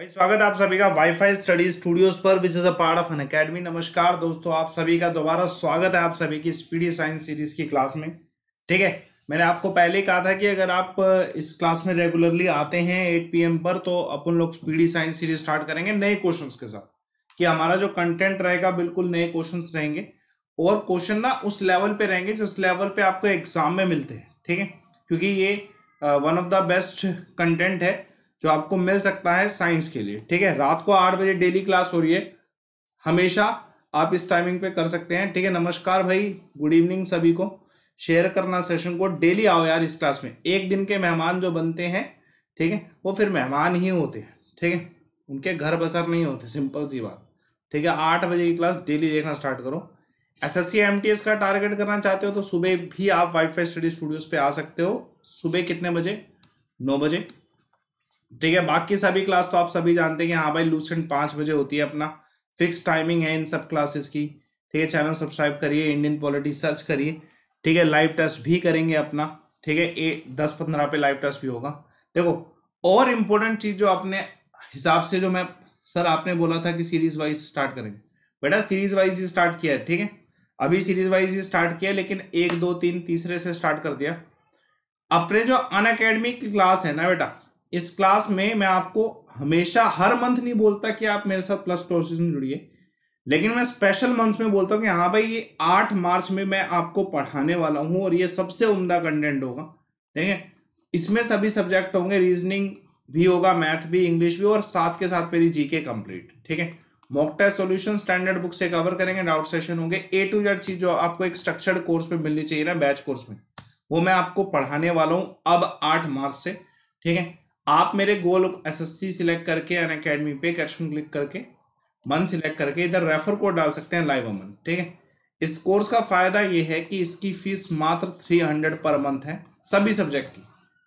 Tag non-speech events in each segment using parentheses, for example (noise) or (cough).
भाई स्वागत आप सभी का वाईफाई स्टडी स्टूडियोज पर which is a part of Unacademy नमस्कार दोस्तों आप सभी का दोबारा स्वागत है आप सभी की स्पीडी साइंस सीरीज की क्लास में ठीक है मैंने आपको पहले कहा था कि अगर आप इस क्लास में रेगुलरली आते हैं 8 पीएम पर तो अपन लोग स्पीडी साइंस सीरीज स्टार्ट करेंगे नए क्वेश्चंस के साथ कि हमारा जो कंटेंट रहेगा बिल्कुल नए क्वेश्चंस रहेंगे और क्वेश्चन ना उस लेवल पे रहेंगे जिस लेवल पे आपको एग्जाम में मिलते हैं ठीक है क्योंकि ये one of the best content है जो आपको मिल सकता है साइंस के लिए ठीक है रात को आठ बजे डेली क्लास हो रही है हमेशा आप इस टाइमिंग पे कर सकते हैं ठीक है नमस्कार भाई गुड इवनिंग सभी को शेयर करना सेशन को डेली आओ यार इस क्लास में एक दिन के मेहमान जो बनते हैं ठीक है वो फिर मेहमान ही होते हैं ठीक है उनके घर बसर नहीं होते सिंपल सी बात ठीक है आठ बजे की क्लास डेली देखना स्टार्ट करो एस एस सी का टारगेट करना चाहते हो तो सुबह भी आप वाईफाई स्टडी स्टूडियोज पे आ सकते हो सुबह कितने बजे नौ बजे ठीक है बाकी सभी क्लास तो आप सभी जानते हैं कि हाँ भाई लूसेंट पांच बजे होती है अपना फिक्स टाइमिंग है इन सब क्लासेस की ठीक है चैनल सब्सक्राइब करिए इंडियन पॉलिटी सर्च करिए ठीक है लाइव टेस्ट भी करेंगे अपना ठीक है ए दस पंद्रह पे लाइव टेस्ट भी होगा देखो और इम्पोर्टेंट चीज़ जो आपने हिसाब से जो मैं सर आपने बोला था कि सीरीज वाइज स्टार्ट करेंगे बेटा सीरीज वाइज ही स्टार्ट किया है ठीक है अभी सीरीज वाइज ही स्टार्ट किया लेकिन एक दो तीन तीसरे से स्टार्ट कर दिया अपने जो अन क्लास है ना बेटा इस क्लास में मैं आपको हमेशा हर मंथ नहीं बोलता कि आप मेरे साथ प्लस प्रोसेस में जुड़िए लेकिन मैं स्पेशल मंथ्स में बोलता हूँ कि हाँ भाई ये आठ मार्च में मैं आपको पढ़ाने वाला हूँ और ये सबसे उम्दा कंटेंट होगा ठीक है इसमें सभी सब्जेक्ट होंगे रीजनिंग भी होगा मैथ भी इंग्लिश भी और साथ के साथ मेरी जीके कंप्लीट ठीक है mock test solution standard book से कवर करेंगे डाउट सेशन होंगे ए टू जेड चीज जो आपको एक स्ट्रक्चर्ड कोर्स में मिलनी चाहिए ना बैच कोर्स में वो मैं आपको पढ़ाने वाला हूँ अब आठ मार्च से ठीक है आप मेरे गोल एसएससी सिलेक्ट करके अन अकेडमी पे कैप्शन क्लिक करके मन सिलेक्ट करके इधर रेफर कोड डाल सकते हैं लाइव अमन ठीक है इस कोर्स का फायदा ये है कि इसकी फीस मात्र थ्री हंड्रेड पर मंथ है सभी सब्जेक्ट की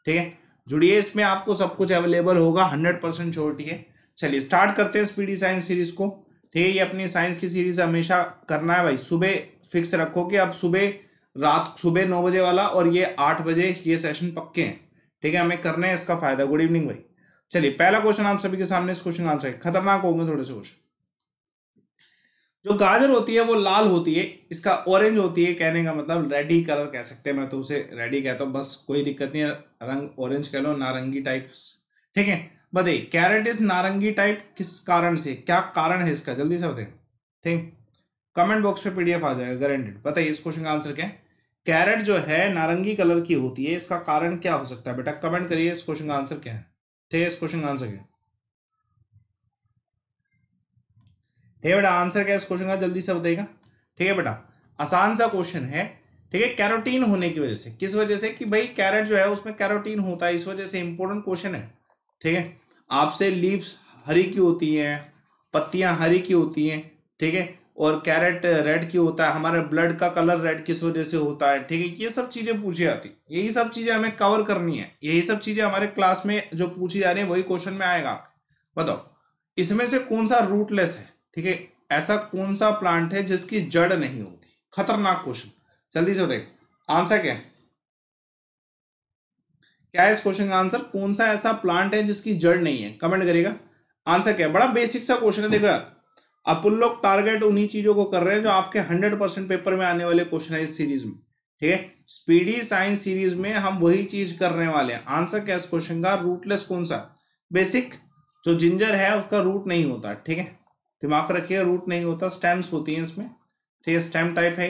ठीक है जुड़िए इसमें आपको सब कुछ अवेलेबल होगा हंड्रेड परसेंट छोटी है चलिए स्टार्ट करते हैं स्पीडी साइंस सीरीज को ठीक है ये अपनी साइंस की सीरीज हमेशा करना है भाई सुबह फिक्स रखो कि आप सुबह रात सुबह नौ बजे वाला और ये आठ बजे ये सेशन पक्के हैं ठीक है हमें करने हैं इसका फायदा गुड इवनिंग भाई चलिए पहला क्वेश्चन आप सभी के सामने इस क्वेश्चन आंसर है खतरनाक होंगे थोड़े से क्वेश्चन जो गाजर होती है वो लाल होती है इसका ऑरेंज होती है कहने का मतलब रेडी कलर कह सकते हैं मैं तो उसे रेडी कहता हूँ बस कोई दिक्कत नहीं है रंग ऑरेंज कह लो नारंगी टाइप ठीक है बताइए कैरेट इज नारंगी टाइप किस कारण से क्या कारण है इसका जल्दी से बताए ठीक कमेंट बॉक्स पे पीडीएफ आ जाएगा गारंटेड बताइए इस क्वेश्चन का आंसर क्या है कैरेट जो है नारंगी कलर की होती है इसका कारण क्या हो सकता है बेटा कमेंट करिए इस क्वेश्चन का आंसर क्या है ठीक है इस क्वेश्चन का आंसर क्या है ठीक है बेटा आंसर क्या है इस क्वेश्चन का जल्दी से बताइएगा ठीक है बेटा आसान सा क्वेश्चन है ठीक है कैरोटीन होने की वजह से किस वजह से कि भाई कैरेट जो है उसमें कैरोटीन होता है इस वजह से इंपॉर्टेंट क्वेश्चन है ठीक है आपसे लीव्स हरी की होती हैं पत्तियां हरी की होती हैं ठीक है और कैरेट रेड क्यों होता है हमारे ब्लड का कलर रेड किस वजह से होता है ठीक है ये सब चीज़ें पूछी जाती यही सब चीज़ें हमें कवर करनी है यही सब चीज़ें हमारे क्लास में जो पूछी जा रही है वही क्वेश्चन में आएगा बताओ इसमें से कौन सा रूटलेस है ठीक है ऐसा कौन सा प्लांट है जिसकी जड़ नहीं होती खतरनाक क्वेश्चन जल्दी से बताइए आंसर क्या है क्या है इस क्वेश्चन का आंसर कौन सा ऐसा प्लांट है जिसकी जड़ नहीं है कमेंट करिएगा आंसर क्या है बड़ा बेसिक सा क्वेश्चन है देखो यार अपन लोग टारगेट उन्हीं चीजों को कर रहे हैं जो आपके हंड्रेड परसेंट पेपर में आने वाले क्वेश्चन है इस सीरीज में ठीक है स्पीडी साइंस सीरीज में हम वही चीज करने वाले हैं आंसर क्या इस क्वेश्चन का रूटलेस कौन सा बेसिक जो जिंजर है उसका रूट नहीं होता ठीक है दिमाग रखिए रूट नहीं होता स्टेम्स होती हैं इसमें ठीक है स्टेम टाइप है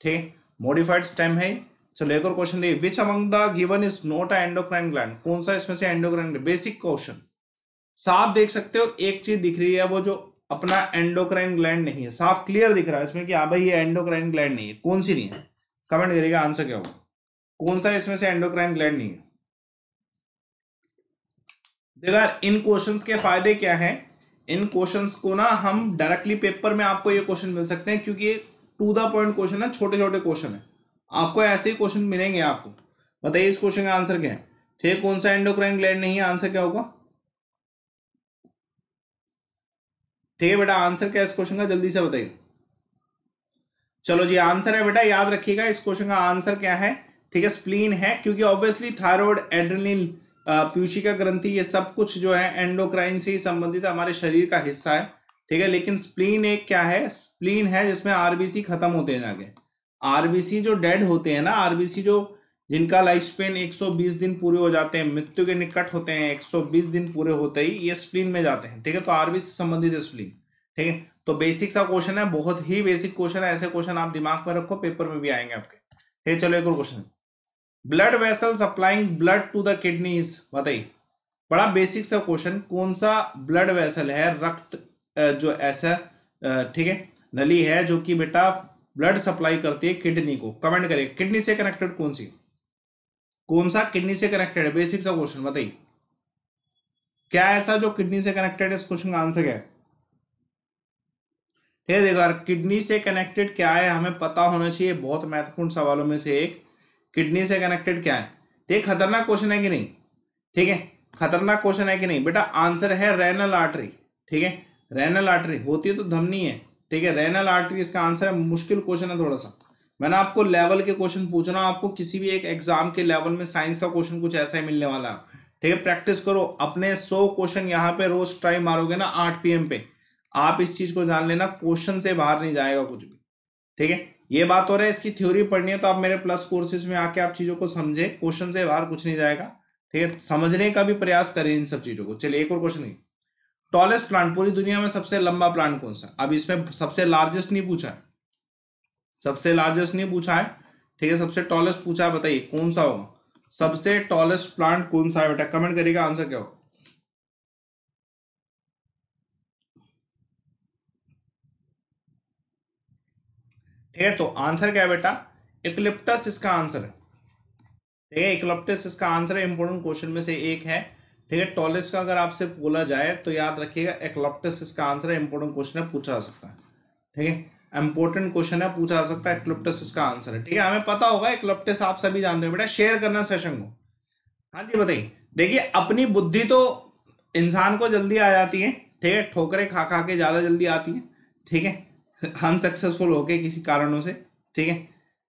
ठीक है मॉडिफाइड स्टेम है चलो एक और क्वेश्चन देखिए which among the given is not a endocrine gland कौन सा इसमें से एंडोक्राइन बेसिक क्वेश्चन साफ देख सकते हो एक चीज दिख रही है वो जो अपना एंडोक्राइन ग्लैंड नहीं है साफ क्लियर दिख रहा है इसमें कि हाँ भाई ये एंडोक्राइन ग्लैंड नहीं है कौन सी नहीं है कमेंट करिएगा आंसर क्या होगा कौन सा इसमें से एंडोक्राइन ग्लैंड नहीं है देखा इन क्वेश्चन के फायदे क्या है इन क्वेश्चन को ना हम डायरेक्टली पेपर में आपको ये क्वेश्चन मिल सकते हैं क्योंकि टू द पॉइंट क्वेश्चन है छोटे छोटे क्वेश्चन है आपको ऐसे ही क्वेश्चन मिलेंगे आपको बताइए इस क्वेश्चन का आंसर क्या है ठीक कौन सा एंडोक्राइन ग्लैंड नहीं है आंसर क्या होगा ठीक है बेटा आंसर क्या इस क्वेश्चन का जल्दी से बताइए चलो जी आंसर है बेटा याद रखिएगा इस क्वेश्चन का आंसर क्या है ठीक है स्प्लीन है क्योंकि ऑब्वियसली थायरॉयड एड्रेनिन प्यूशिका ग्रंथि ये सब कुछ जो है एंडोक्राइन से ही संबंधित हमारे शरीर का हिस्सा है ठीक है लेकिन स्प्लीन एक क्या है स्प्लीन है जिसमें आरबीसी खत्म होते हैं जाके आरबीसी जो डेड होते हैं ना आरबीसी जो जिनका लाइफ स्पेन 120 दिन पूरे हो जाते हैं मृत्यु के निकट होते हैं 120 दिन पूरे होते ही ये स्प्लीन में जाते हैं ठीक है तो आरबी से संबंधित स्प्लीन ठीक है तो बेसिक सा क्वेश्चन है बहुत ही बेसिक क्वेश्चन है ऐसे क्वेश्चन आप दिमाग में रखो पेपर में भी आएंगे आपके ठीक है चलो एक और question blood vessel supplying blood to the kidneys बताइए बड़ा बेसिक सा क्वेश्चन कौन सा ब्लड वेसल है रक्त जो ऐसा ठीक है नली है जो कि बेटा ब्लड सप्लाई करती है किडनी को कमेंट करिए किडनी से कनेक्टेड कौन सी कौन सा किडनी से कनेक्टेड है बेसिक सा क्वेश्चन बताइए क्या ऐसा जो किडनी से कनेक्टेड है इस क्वेश्चन का आंसर क्या है देखो यार किडनी से कनेक्टेड क्या है हमें पता होना चाहिए बहुत महत्वपूर्ण सवालों में से एक किडनी से कनेक्टेड क्या है ठीक खतरनाक क्वेश्चन है कि नहीं ठीक है खतरनाक क्वेश्चन है कि नहीं बेटा आंसर है रेनल आर्टरी ठीक है रेनल आर्टरी होती है तो धमनी है ठीक है रेनल आर्टरी इसका आंसर है मुश्किल क्वेश्चन है थोड़ा सा मैंने आपको लेवल के क्वेश्चन पूछना आपको किसी भी एक एग्जाम के लेवल में साइंस का क्वेश्चन कुछ ऐसा ही मिलने वाला है ठीक है प्रैक्टिस करो अपने सौ क्वेश्चन यहाँ पे रोज ट्राई मारोगे ना आठ पीएम पे आप इस चीज को जान लेना क्वेश्चन से बाहर नहीं जाएगा कुछ भी ठीक है ये बात हो रहा है इसकी थ्योरी पढ़नी है तो आप मेरे प्लस कोर्सेज में आके आप चीजों को समझे क्वेश्चन से बाहर कुछ नहीं जाएगा ठीक है समझने का भी प्रयास करें इन सब चीजों को चलिए एक और क्वेश्चन टॉलेस्ट प्लांट पूरी दुनिया में सबसे लंबा प्लांट कौन सा अब इसमें सबसे लार्जेस्ट नहीं पूछा है सबसे लार्जेस्ट नहीं पूछा है ठीक है सबसे टॉलेस्ट पूछा है बताइए कौन सा होगा सबसे टॉलेस्ट प्लांट कौन सा है बेटा कमेंट करिएगा आंसर क्या होगा ठीक है तो आंसर क्या है बेटा इक्लिप्टस इसका आंसर है ठीक है इक्लिप्टस इसका आंसर है इंपोर्टेंट क्वेश्चन में से एक है ठीक है टॉलेस्ट का अगर आपसे बोला जाए तो याद रखिएगा एक्लप्टस इसका आंसर है इंपोर्टेंट क्वेश्चन है पूछा जा सकता है ठीक है इंपॉर्टेंट क्वेश्चन है पूछा जा सकता है एक्लिप्टस इसका आंसर है ठीक है हमें पता होगा एक्लिप्टस आप सभी जानते हो बेटा शेयर करना सेशन को हाँ जी बताइए देखिए अपनी बुद्धि तो इंसान को जल्दी आ जाती है ठीक है ठोकरे खा खा के ज़्यादा जल्दी आती है ठीक है अनसक्सेसफुल होके किसी कारणों से ठीक है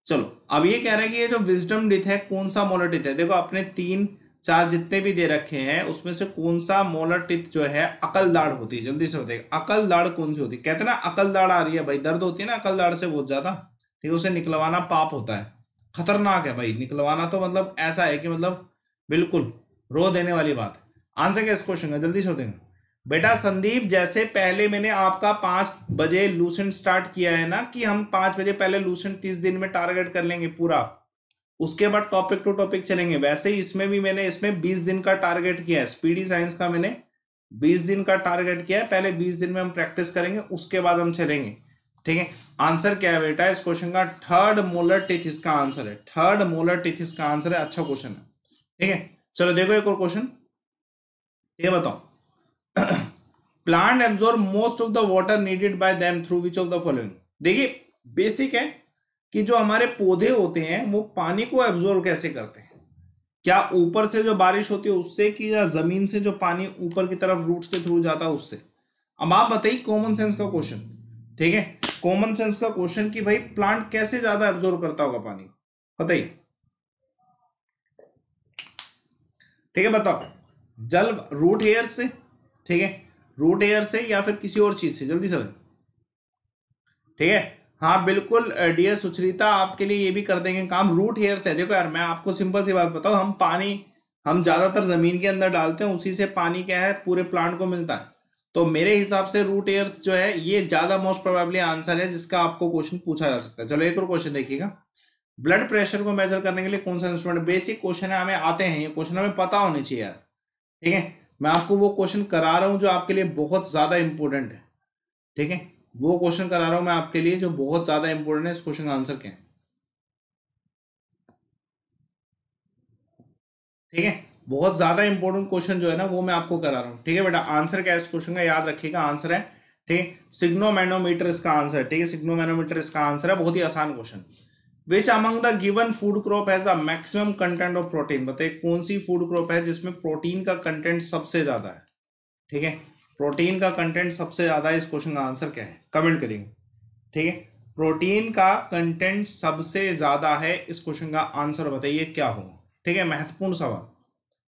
चलो अब ये कह रहे हैं कि ये जो विजडम डिथ है कौन सा डिथ है देखो अपने तीन चार जितने भी दे रखे हैं उसमें से कौन सा मोलर टिथ जो है अकल दाढ़ होती है जल्दी से बताइए अकल दाढ़ कौन सी होती है कहते ना अकल दाढ़ आ रही है भाई दर्द होती है ना अकल दाढ़ से बहुत ज़्यादा ठीक है उसे निकलवाना पाप होता है खतरनाक है भाई निकलवाना तो मतलब ऐसा है कि मतलब बिल्कुल रो देने वाली बात आंसर क्या इस क्वेश्चन का जल्दी से देंगे बेटा संदीप जैसे पहले मैंने आपका पाँच बजे लूसेंट स्टार्ट किया है ना कि हम पाँच बजे पहले लूसेंट तीस दिन में टारगेट कर लेंगे पूरा उसके बाद टॉपिक टू टॉपिक चलेंगे वैसे ही इसमें भी मैंने इसमें बीस दिन का टारगेट किया है स्पीडी साइंस का मैंने बीस दिन का टारगेट किया है पहले बीस दिन में हम प्रैक्टिस करेंगे उसके बाद हम चलेंगे ठीक है आंसर क्या है बेटा इस क्वेश्चन का थर्ड मोलर टिथिस का आंसर है थर्ड मोलर टिथिस का आंसर है अच्छा क्वेश्चन है ठीक है चलो देखो एक और क्वेश्चन ये बताओ plant absorb most of the water needed by them through which of the following देखिए बेसिक है कि जो हमारे पौधे होते हैं वो पानी को एब्जॉर्व कैसे करते हैं क्या ऊपर से जो बारिश होती है उससे कि या जमीन से जो पानी ऊपर की तरफ रूट्स के थ्रू जाता है उससे अब आप बताइए कॉमन सेंस का क्वेश्चन ठीक है कॉमन सेंस का क्वेश्चन कि भाई प्लांट कैसे ज्यादा एब्जॉर्व करता होगा पानी को बताइए ठीक है बताओ जल रूट हेयर से ठीक है रूट हेयर से या फिर किसी और चीज से जल्दी समझ ठीक है हाँ बिल्कुल डियर सुचरिता आपके लिए ये भी कर देंगे काम रूट हेयर से देखो यार मैं आपको सिंपल सी बात बताऊँ हम पानी हम ज़्यादातर ज़मीन के अंदर डालते हैं उसी से पानी क्या है पूरे प्लांट को मिलता है तो मेरे हिसाब से रूट एयर्स जो है ये ज़्यादा मोस्ट प्रोबेबली आंसर है जिसका आपको क्वेश्चन पूछा जा सकता है चलो एक और क्वेश्चन देखिएगा ब्लड प्रेशर को मेजर करने के लिए कौन सा इंस्ट्रूमेंट बेसिक क्वेश्चन है हमें आते हैं ये क्वेश्चन हमें पता होने चाहिए यार ठीक है मैं आपको वो क्वेश्चन करा रहा हूँ जो आपके लिए बहुत ज़्यादा इंपॉर्टेंट है ठीक है वो क्वेश्चन करा रहा हूं मैं आपके लिए जो बहुत ज्यादा इंपॉर्टेंट है इस क्वेश्चन का आंसर क्या है ठीक है बहुत ज्यादा इंपॉर्टेंट क्वेश्चन जो है ना वो मैं आपको करा रहा हूँ ठीक है बेटा आंसर क्या है इस क्वेश्चन का याद रखिएगा आंसर है ठीक है सिग्नोमैनोमीटर इसका आंसर है ठीक है सिग्नोमैनोमीटर इसका आंसर है बहुत ही आसान question which among the given food crop has the maximum content of protein बताइए कौन सी फूड क्रॉप है जिसमें प्रोटीन का कंटेंट सबसे ज्यादा है ठीक है प्रोटीन का कंटेंट सबसे ज़्यादा इस क्वेश्चन का आंसर क्या है कमेंट करेंगे ठीक है प्रोटीन का कंटेंट सबसे ज़्यादा है इस क्वेश्चन का आंसर बताइए क्या होगा ठीक है महत्वपूर्ण सवाल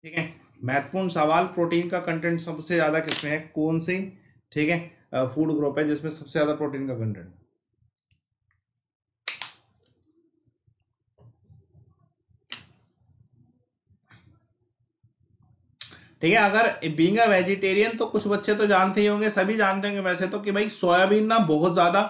ठीक है महत्वपूर्ण सवाल प्रोटीन का कंटेंट सबसे ज़्यादा किसमें है कौन सी ठीक है फूड ग्रुप है जिसमें सबसे ज़्यादा प्रोटीन का कंटेंट ठीक है अगर बींग अ वेजिटेरियन तो कुछ बच्चे तो जानते ही होंगे सभी जानते होंगे वैसे तो कि भाई सोयाबीन ना बहुत ज़्यादा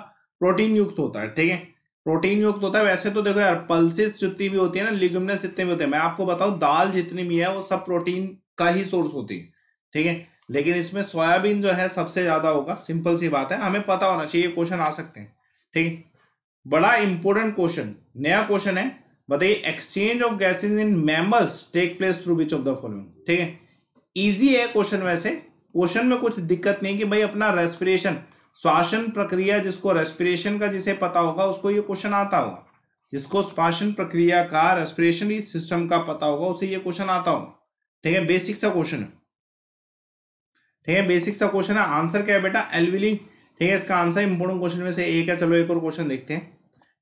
प्रोटीन युक्त होता है ठीक है प्रोटीन युक्त होता है वैसे तो देखो यार पल्सिस जितनी भी होती है ना लिगुमनस जितने भी होते हैं मैं आपको बताऊं दाल जितनी भी है वो सब प्रोटीन का ही सोर्स होती है ठीक है लेकिन इसमें सोयाबीन जो है सबसे ज़्यादा होगा सिंपल सी बात है हमें पता होना चाहिए क्वेश्चन आ सकते हैं ठीक है बड़ा इंपॉर्टेंट क्वेश्चन नया क्वेश्चन है बताइए exchange of gases in mammals take place through which of the following ठीक है इजी है क्वेश्चन वैसे क्वेश्चन में कुछ दिक्कत नहीं कि भाई अपना रेस्पिरेशन श्वासन प्रक्रिया जिसको रेस्पिरेशन का जिसे पता होगा उसको ये क्वेश्चन आता होगा जिसको श्वासन प्रक्रिया का रेस्पिरेशन सिस्टम का पता होगा उसे ये क्वेश्चन आता होगा ठीक है बेसिक सा क्वेश्चन है ठीक है बेसिक सा क्वेश्चन है आंसर क्या है बेटा एलविली ठीक है इसका आंसर इंपोर्टेंट क्वेश्चन में से एक है चलो एक और क्वेश्चन देखते हैं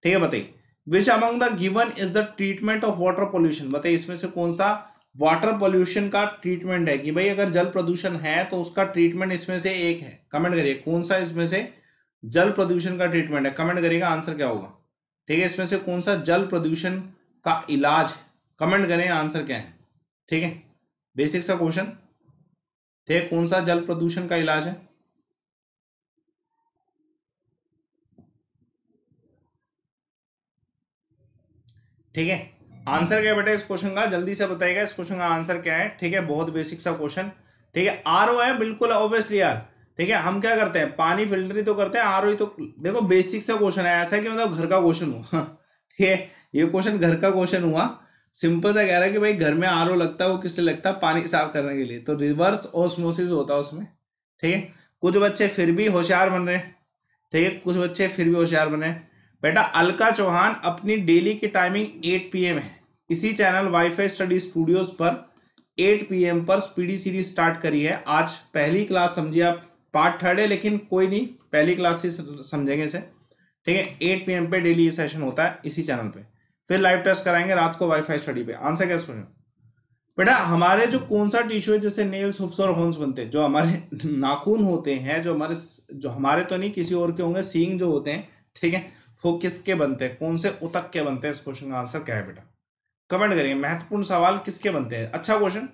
ठीक है बताइए which among the given is the treatment of water pollution बताइए इसमें से कौन सा वाटर पोल्यूशन का ट्रीटमेंट है कि भाई अगर जल प्रदूषण है तो उसका ट्रीटमेंट इसमें से एक है कमेंट करिए कौन सा इसमें से जल प्रदूषण का ट्रीटमेंट है कमेंट करिएगा आंसर क्या होगा ठीक है इसमें से कौन सा जल प्रदूषण का इलाज कमेंट करें आंसर क्या है ठीक है बेसिक सा क्वेश्चन ठीक है कौन सा जल प्रदूषण का इलाज है ठीक है आंसर क्या बेटा इस क्वेश्चन का जल्दी से बताइएगा इस क्वेश्चन का आंसर क्या है ठीक है बहुत बेसिक सा क्वेश्चन ठीक है आर ओ है बिल्कुल ऑब्वियसली यार ठीक है हम क्या करते हैं पानी फिल्टर ही तो करते हैं आर तो देखो बेसिक सा क्वेश्चन है ऐसा कि मतलब घर का क्वेश्चन हुआ (laughs) ठीक है ये क्वेश्चन घर का क्वेश्चन हुआ सिंपल सा कह रहा है कि भाई घर में आर लगता है वो किस लिए लगता है पानी साफ करने के लिए तो रिवर्स ऑस्मोसिस होता है उसमें ठीक है कुछ बच्चे फिर भी होशियार बन रहे ठीक है कुछ बच्चे फिर भी होशियार बने बेटा अलका चौहान अपनी डेली की टाइमिंग 8 पीएम है इसी चैनल वाईफाई स्टडी स्टूडियोज पर 8 पीएम पर स्पीडी सीरीज स्टार्ट करी है आज पहली क्लास समझिए आप पार्ट थर्ड है लेकिन कोई नहीं पहली क्लास ही समझेंगे इसे ठीक है 8 पीएम पे डेली ये सेशन होता है इसी चैनल पे फिर लाइव टेस्ट कराएंगे रात को वाईफाई स्टडी पे आंसर क्या क्वेश्चन बेटा हमारे जो कौन सा टिश्यू है जैसे नेल्स हुफ्स और होन्स बनते हैं जो हमारे (laughs) नाखून होते हैं जो हमारे जो हमारे तो नहीं किसी और के होंगे सींग जो होते हैं ठीक है वो किसके बनते हैं कौन से उतक के बनते हैं इस क्वेश्चन का आंसर क्या है बेटा कमेंट करिए महत्वपूर्ण सवाल किसके बनते हैं अच्छा क्वेश्चन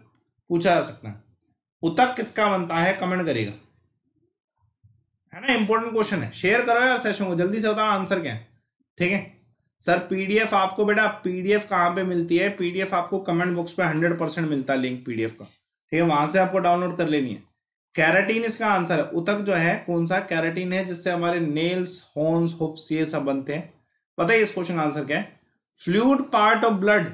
पूछा जा सकता है उतक किसका बनता है कमेंट करिएगा है ना इंपॉर्टेंट क्वेश्चन है शेयर करो यार सेशन को जल्दी से बताओ आंसर क्या है ठीक है सर पीडीएफ आपको बेटा पीडीएफ कहाँ पे मिलती है पीडीएफ आपको कमेंट बॉक्स पे हंड्रेड परसेंट मिलता है लिंक पीडीएफ का ठीक है वहां से आपको डाउनलोड कर लेनी है कैराटीन इसका आंसर है उतक जो है कौन सा कैराटीन है जिससे हमारे नेल्स होन्स हुफ्स ये सब बनते हैं पता है इस क्वेश्चन का आंसर क्या है fluid part of blood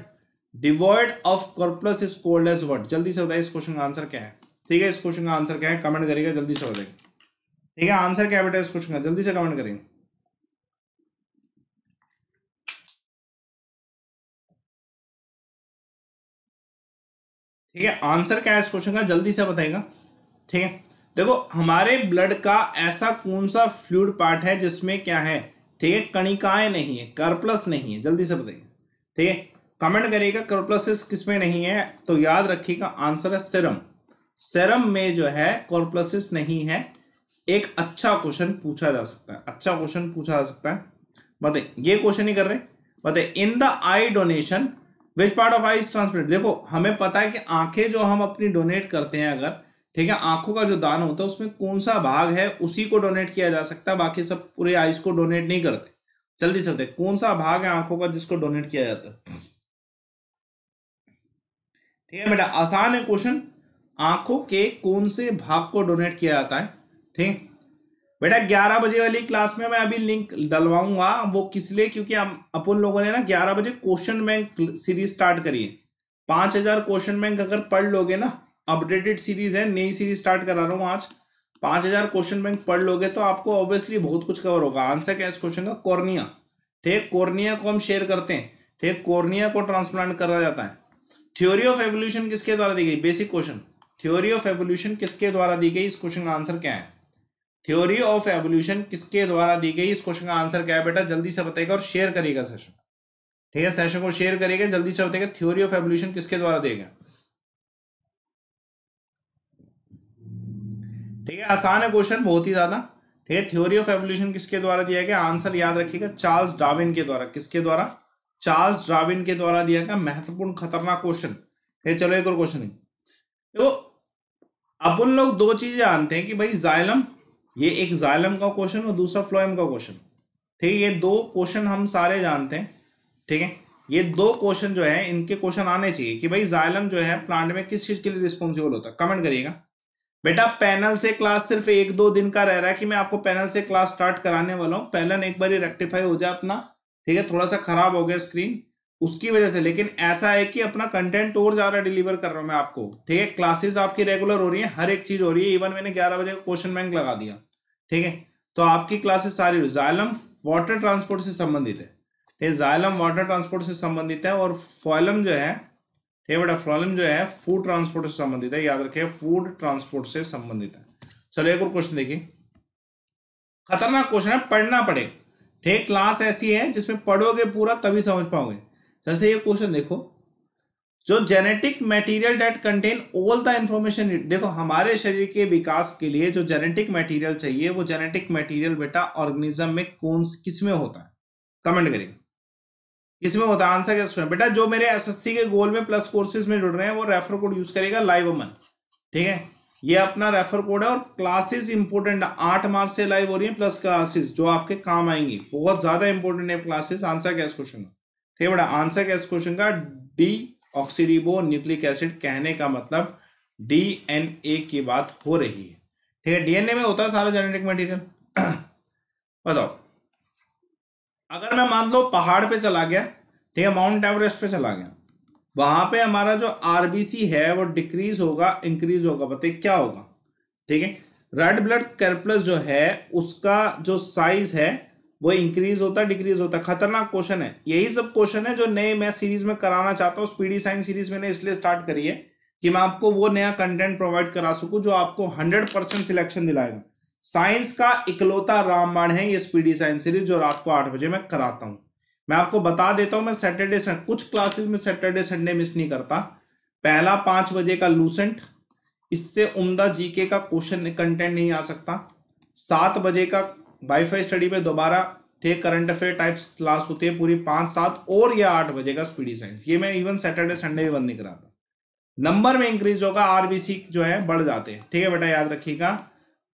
devoid of corpus is called as word जल्दी से बताइए इस क्वेश्चन का आंसर क्या है ठीक है इस क्वेश्चन का आंसर क्या है कमेंट करिएगा जल्दी से बताइए ठीक है आंसर क्या बेटा इस क्वेश्चन का जल्दी से कमेंट करेंगे ठीक है आंसर क्या है इस क्वेश्चन का जल्दी से बताएगा ठीक है देखो हमारे ब्लड का ऐसा कौन सा फ्लूड पार्ट है जिसमें क्या है ठीक है कणिकाएं नहीं है कर्पलस नहीं है जल्दी से बताइए ठीक है कमेंट करिएगा कॉर्पलसिस किसमें नहीं है तो याद रखिएगा आंसर है सेरम सेरम में जो है कॉर्पलसिस नहीं है एक अच्छा क्वेश्चन पूछा जा सकता है अच्छा क्वेश्चन पूछा जा सकता है बताए ये क्वेश्चन ही कर रहे बताए in the eye donation which part of eye is transmit देखो हमें पता है कि आंखें जो हम अपनी डोनेट करते हैं अगर ठीक है आंखों का जो दान होता है उसमें कौन सा भाग है उसी को डोनेट किया जा सकता है बाकी सब पूरे आइस को डोनेट नहीं करते जल्दी से बताए कौन सा भाग है आंखों का जिसको डोनेट किया जाता है ठीक है बेटा आसान है क्वेश्चन आंखों के कौन से भाग को डोनेट किया जाता है ठीक बेटा 11 बजे वाली क्लास में मैं अभी लिंक डलवाऊंगा वो किस लिए क्योंकि हम अपन लोगों ने ना 11 बजे क्वेश्चन बैंक सीरीज स्टार्ट करी है पांच हजार क्वेश्चन बैंक अगर पढ़ लोगे ना अपडेटेड सीरीज है नई सीरीज स्टार्ट करा रहा हूँ आज पांच हजार क्वेश्चन बैंक पढ़ लोगे तो आपको ऑब्वियसली बहुत कुछ कवर होगा आंसर क्या इस क्वेश्चन का कॉर्निया ठीक कॉर्निया को हम शेयर करते हैं ठीक कॉर्निया को ट्रांसप्लांट करा जाता है थ्योरी ऑफ एवोल्यूशन किसके द्वारा दी गई basic question theory of evolution किसके द्वारा दी गई इस क्वेश्चन का आंसर क्या है थ्योरी ऑफ एवोल्यूशन किसके द्वारा दी गई इस क्वेश्चन का आंसर क्या है बेटा जल्दी से बताएगा और शेयर करेगा सेशन ठीक है सेशन को शेयर करेगा जल्दी से बताएगा थ्योरी ऑफ एवोल्यूशन किसके द्वारा देगा ठीक है आसान है क्वेश्चन बहुत ही ज़्यादा ठीक है थ्योरी ऑफ एवोल्यूशन किसके द्वारा दिया गया आंसर याद रखिएगा चार्ल्स डार्विन के द्वारा किसके द्वारा चार्ल्स डार्विन के द्वारा दिया गया महत्वपूर्ण खतरनाक क्वेश्चन ठीक चलो एक और क्वेश्चन देखो अपन लोग दो चीज़ें जानते हैं कि भाई जायलम ये एक जायलम का क्वेश्चन और दूसरा फ्लोएम का क्वेश्चन ठीक है ये दो क्वेश्चन हम सारे जानते हैं ठीक है ये दो क्वेश्चन जो है इनके क्वेश्चन आने चाहिए कि भाई जायलम जो है प्लांट में किस चीज़ के लिए रिस्पॉन्सिबल होता है कमेंट करिएगा बेटा पैनल से क्लास सिर्फ एक दो दिन का रह रहा है कि मैं आपको पैनल से क्लास स्टार्ट कराने वाला हूँ पैनल एक बार रेक्टिफाई हो जाए अपना ठीक है थोड़ा सा खराब हो गया स्क्रीन उसकी वजह से लेकिन ऐसा है कि अपना कंटेंट और ज़्यादा डिलीवर कर रहा हूँ मैं आपको ठीक है क्लासेस आपकी रेगुलर हो रही है हर एक चीज़ हो रही है इवन मैंने ग्यारह बजे क्वेश्चन बैंक लगा दिया ठीक है तो आपकी क्लासेस सारी जायलम वाटर ट्रांसपोर्ट से संबंधित है ठीक है जायलम वाटर ट्रांसपोर्ट से संबंधित है और फॉलम जो है ठीक है बेटा जो है फूड ट्रांसपोर्ट से संबंधित है याद रखिए फूड ट्रांसपोर्ट से संबंधित है चलो एक और क्वेश्चन देखिए खतरनाक क्वेश्चन है पढ़ना पड़ेगा ठीक क्लास ऐसी है जिसमें पढ़ोगे पूरा तभी समझ पाओगे जैसे ये क्वेश्चन देखो जो genetic material that contain all the information देखो हमारे शरीर के विकास के लिए जो जेनेटिक मटेरियल चाहिए वो जेनेटिक मटेरियल बेटा ऑर्गेनिज्म में कौन किस में होता है कमेंट करेगा इसमें होता है आंसर क्या स्टूडेंट बेटा जो मेरे एसएससी के गोल में प्लस कोर्सेज में जुड़ रहे हैं वो रेफर कोड यूज करेगा लाइव अमन ठीक है ये अपना रेफर कोड है और क्लासेस इंपोर्टेंट आठ मार्च से लाइव हो रही है प्लस क्लासेस जो आपके काम आएंगी बहुत ज्यादा इंपोर्टेंट है क्लासेस आंसर क्या क्वेश्चन का ठीक है बेटा आंसर क्या क्वेश्चन का डी ऑक्सीरिबो न्यूक्लिक एसिड कहने का मतलब डी की बात हो रही है ठीक है डीएनए में होता है सारा जेनेटिक मटीरियल (coughs) बताओ अगर मैं मान लो पहाड़ पे चला गया ठीक है माउंट एवरेस्ट पे चला गया वहां पे हमारा जो आरबीसी है वो डिक्रीज होगा इंक्रीज होगा बताइए क्या होगा ठीक है रेड ब्लड कैरप्लस जो है उसका जो साइज है वो इंक्रीज होता है डिक्रीज होता है खतरनाक क्वेश्चन है यही सब क्वेश्चन है जो नए मैं सीरीज में कराना चाहता हूँ स्पीडी साइंस सीरीज मैंने इसलिए स्टार्ट करी है कि मैं आपको वो नया कंटेंट प्रोवाइड करा सकूँ जो आपको हंड्रेड परसेंट सिलेक्शन दिलाएगा साइंस का इकलौता रामबाण है ये स्पीडी साइंस सीरीज जो रात को आठ बजे मैं कराता हूँ मैं आपको बता देता हूँ मैं सैटरडे संडे कुछ क्लासेस में सैटरडे संडे मिस नहीं करता पहला पाँच बजे का लूसेंट इससे उम्दा जीके का क्वेश्चन कंटेंट नहीं आ सकता सात बजे का वाईफाई स्टडी पे दोबारा थे करंट अफेयर टाइप क्लास होती है पूरी पाँच सात और या आठ बजे का स्पीडी साइंस ये मैं इवन सैटरडे संडे भी बंद नहीं कराता नंबर में इंक्रीज होगा आरबीसी जो है बढ़ जाते हैं ठीक है बेटा याद रखिएगा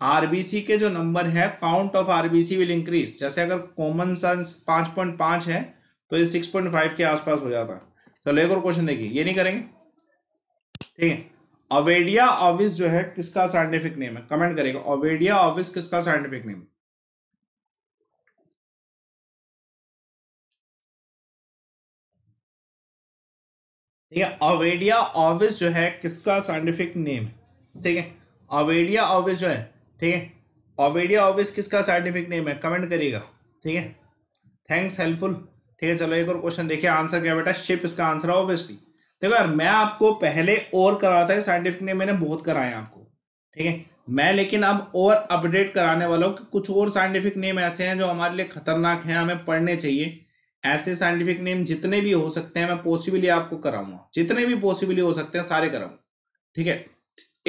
आरबीसी के जो नंबर है count of RBC will increase जैसे अगर कॉमन सेंस पांच पॉइंट पांच है तो ये सिक्स पॉइंट फाइव के आसपास हो जाता है चलो एक और क्वेश्चन देखिए ये नहीं करेंगे ठीक है अवेडिया ऑफिस जो है किसका साइंटिफिक नेम है कमेंट करेगा अवेडिया ऑफिस किसका साइंटिफिक नेम ठीक है अवेडिया ऑफिस जो है किसका साइंटिफिक नेम ठीक है अवेडिया ऑफिस जो है ठीक है ओबीडिया ऑफिस किसका साइंटिफिक नेम है कमेंट करिएगा ठीक है थैंक्स हेल्पफुल ठीक है चलो एक और क्वेश्चन देखिए आंसर क्या बेटा शिप इसका आंसर है ऑब्वियसली देखो यार मैं आपको पहले और करा रहा था साइंटिफिक नेम मैंने बहुत कराया आपको ठीक है मैं लेकिन अब और अपडेट कराने वाला हूँ कि कुछ और साइंटिफिक नेम ऐसे हैं जो हमारे लिए खतरनाक हैं हमें पढ़ने चाहिए ऐसे साइंटिफिक नेम जितने भी हो सकते हैं मैं पॉसिबली आपको कराऊंगा जितने भी पॉसिबली हो सकते हैं सारे कराऊंगा ठीक है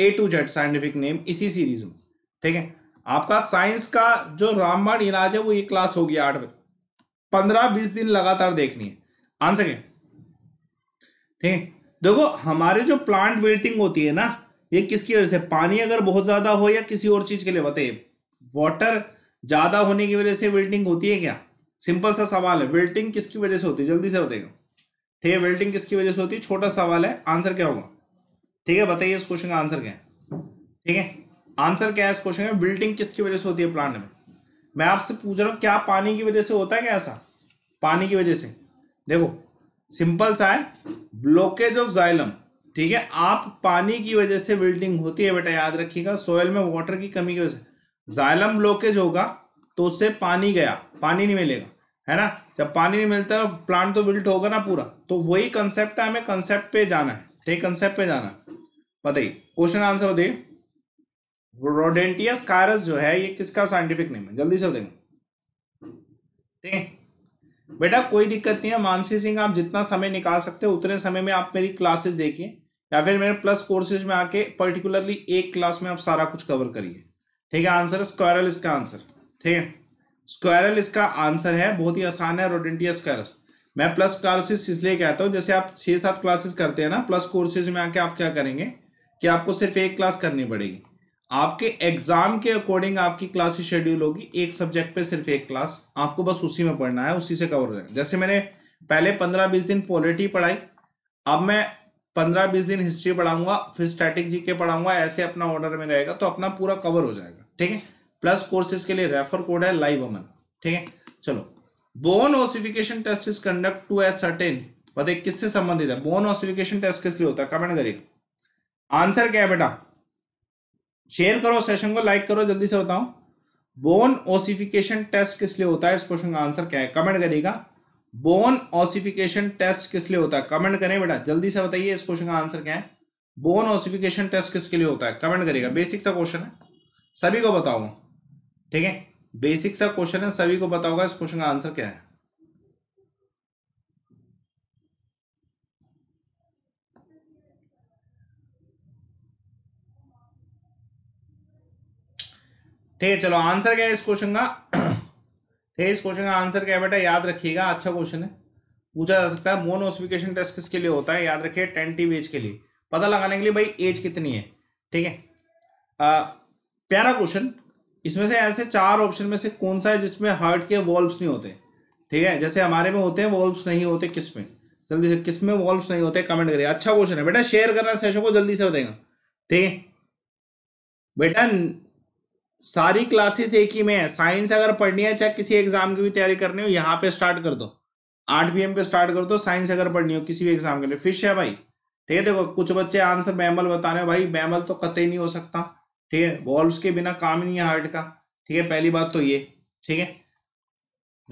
A to Z scientific name इसी सीरीज में ठीक है आपका साइंस का जो रामबाण इलाज है वो ये क्लास होगी आठ बजे पंद्रह बीस दिन लगातार देखनी है आंसर क्या ठीक है देखो हमारे जो प्लांट वेटिंग होती है ना ये किसकी वजह से पानी अगर बहुत ज्यादा हो या किसी और चीज के लिए बताइए वाटर ज्यादा होने की वजह से वेल्टिंग होती है क्या सिंपल सा सवाल है वेल्टिंग किसकी वजह से होती है जल्दी से बताइएगा ठीक है वेल्टिंग किसकी वजह से होती है छोटा सवाल है आंसर क्या होगा ठीक है बताइए इस क्वेश्चन का आंसर क्या है ठीक है आंसर क्या है इस क्वेश्चन में विल्टिंग किसकी वजह से होती है प्लांट में मैं आपसे पूछ रहा हूँ क्या पानी की वजह से होता है क्या ऐसा पानी की वजह से देखो सिंपल सा है ब्लॉकेज ऑफ जाइलम ठीक है आप पानी की वजह से विल्टिंग होती है बेटा याद रखिएगा सोयल में वाटर की कमी की वजह से जाइलम ब्लॉकेज होगा तो उससे पानी गया पानी नहीं मिलेगा है ना जब पानी नहीं मिलता प्लांट तो विल्ट होगा ना पूरा तो वही कंसेप्ट है हमें कंसेप्ट पे जाना है ठीक कंसेप्ट पे जाना है बताइए क्वेश्चन आंसर बताइए रोडेंटियस कारस जो है ये किसका साइंटिफिक नेम है जल्दी से देंगे ठीक है बेटा कोई दिक्कत नहीं है मानसी सिंह आप जितना समय निकाल सकते हो उतने समय में आप मेरी क्लासेस देखिए या फिर मेरे प्लस कोर्सेज में आके पर्टिकुलरली एक क्लास में आप सारा कुछ कवर करिए ठीक है आंसर स्क्वायरल इसका आंसर ठीक है स्क्वायरल इसका आंसर है बहुत ही आसान है रोडेंटियस कारस मैं प्लस क्लासेस इसलिए कहता हूँ जैसे आप छः सात क्लासेस करते हैं ना प्लस कोर्सेज में आके आप क्या करेंगे कि आपको सिर्फ एक क्लास करनी पड़ेगी आपके एग्जाम के अकॉर्डिंग आपकी क्लास शेड्यूल होगी एक सब्जेक्ट पे सिर्फ एक क्लास आपको बस उसी में पढ़ना है उसी से कवर हो जाएगा जैसे मैंने पहले पंद्रह बीस दिन पॉलिटी पढ़ाई अब मैं पंद्रह बीस दिन हिस्ट्री पढ़ाऊंगा फिर स्टैटिक जी के पढ़ाऊंगा ऐसे अपना ऑर्डर में रहेगा तो अपना पूरा कवर हो जाएगा ठीक है प्लस कोर्सेज के लिए रेफर कोड है लाइव अमन ठीक है चलो bone ossification test is conduct to ascertain बताइए किससे संबंधित है बोन ऑसिफिकेशन टेस्ट किस लिए होता है कमेंट करिए आंसर क्या है बेटा शेयर करो सेशन को लाइक करो जल्दी से बताओ बोन ओसिफिकेशन टेस्ट किस लिए होता है इस क्वेश्चन का आंसर क्या है कमेंट करिएगा बोन ओसिफिकेशन टेस्ट किस लिए होता है कमेंट करें बेटा जल्दी से बताइए इस क्वेश्चन का आंसर क्या है बोन ओसिफिकेशन टेस्ट किसके लिए होता है कमेंट करिएगा बेसिक सा क्वेश्चन है सभी को बताओ ठीक है बेसिक सा क्वेश्चन है सभी को बताओगा इस क्वेश्चन का आंसर क्या है ठीक है चलो आंसर क्या है इस क्वेश्चन का (coughs) ठीक है इस क्वेश्चन का आंसर क्या है बेटा याद रखिएगा अच्छा क्वेश्चन है पूछा जा सकता है मोनोसिफिकेशन टेस्ट किसके लिए होता है याद रखिए टी एज के लिए पता लगाने के लिए भाई एज कितनी है ठीक है प्यारा क्वेश्चन इसमें से ऐसे चार ऑप्शन में से कौन सा है जिसमें हार्ट के वॉल्व्स नहीं होते ठीक है जैसे हमारे में होते हैं वॉल्व्स नहीं होते किस में जल्दी से किस में वॉल्व्स नहीं होते कमेंट करिए अच्छा क्वेश्चन है बेटा शेयर करना सेशन को जल्दी से बताएगा ठीक है बेटा सारी क्लासेस एक ही में है साइंस अगर पढ़नी है चाहे किसी एग्जाम की भी तैयारी करनी हो यहाँ पे स्टार्ट कर दो आठ बी पे स्टार्ट कर दो साइंस अगर पढ़नी हो किसी भी एग्जाम के लिए फिश है भाई ठीक है देखो कुछ बच्चे आंसर मैमल बता रहे हो भाई मैमल तो कतई नहीं हो सकता ठीक है वॉल्व के बिना काम ही नहीं है हार्ट का ठीक है पहली बात तो ये ठीक है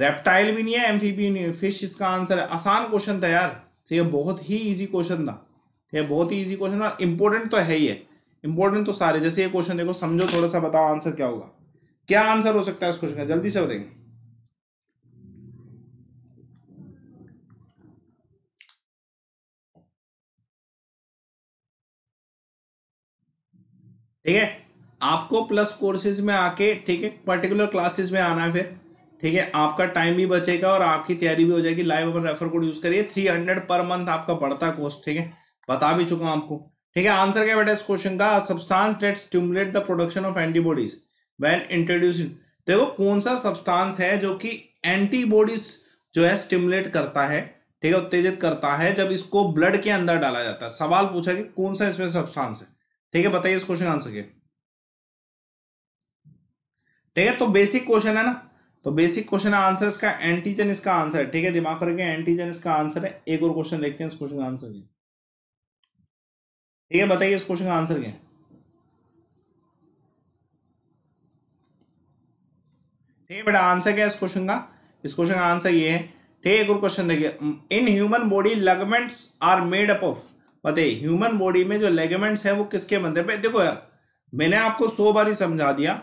रेप्टाइल भी नहीं है एम्फीबी नहीं है फिश इसका आंसर है आसान क्वेश्चन था यार ठीक है बहुत ही ईजी क्वेश्चन था ठीक है बहुत ही ईजी क्वेश्चन और इम्पोर्टेंट तो है ही है इंपॉर्टेंट तो सारे जैसे ये क्वेश्चन देखो समझो थोड़ा सा बताओ आंसर क्या होगा क्या आंसर हो सकता है इस क्वेश्चन का जल्दी से बताएंगे ठीक है आपको प्लस कोर्सेज में आके ठीक है पर्टिकुलर क्लासेस में आना है फिर ठीक है आपका टाइम भी बचेगा और आपकी तैयारी भी हो जाएगी लाइव अपन रेफर कोड यूज करिए थ्री हंड्रेड पर मंथ आपका बढ़ता कोर्स ठीक है बता भी चुका हूं आपको ठीक है आंसर क्या बेटा इस क्वेश्चन का substance that stimulate the production of antibodies when introducing देखो कौन सा सब्सटेंस है जो कि एंटीबॉडीज जो है स्टिमुलेट करता है ठीक है उत्तेजित करता है जब इसको ब्लड के अंदर डाला जाता है सवाल पूछा कि कौन सा इसमें सब्सटेंस है ठीक है बताइए इस क्वेश्चन आंसर के ठीक है तो बेसिक क्वेश्चन है ना तो बेसिक क्वेश्चन है आंसर इसका एंटीजन इसका आंसर है ठीक है दिमाग करके एंटीजन इसका आंसर है एक और क्वेश्चन देखते हैं इस क्वेश्चन का आंसर है ठीक है बताइए इस क्वेश्चन का आंसर क्या ठीक है बेटा आंसर क्या है इस क्वेश्चन का इस क्वेश्चन का आंसर ये है ठीक है एक और क्वेश्चन देखिए in human body ligaments are made up of बताइए ह्यूमन बॉडी में जो लेगमेंट्स है वो किसके बनते हैं देखो यार मैंने आपको सो बार ही समझा दिया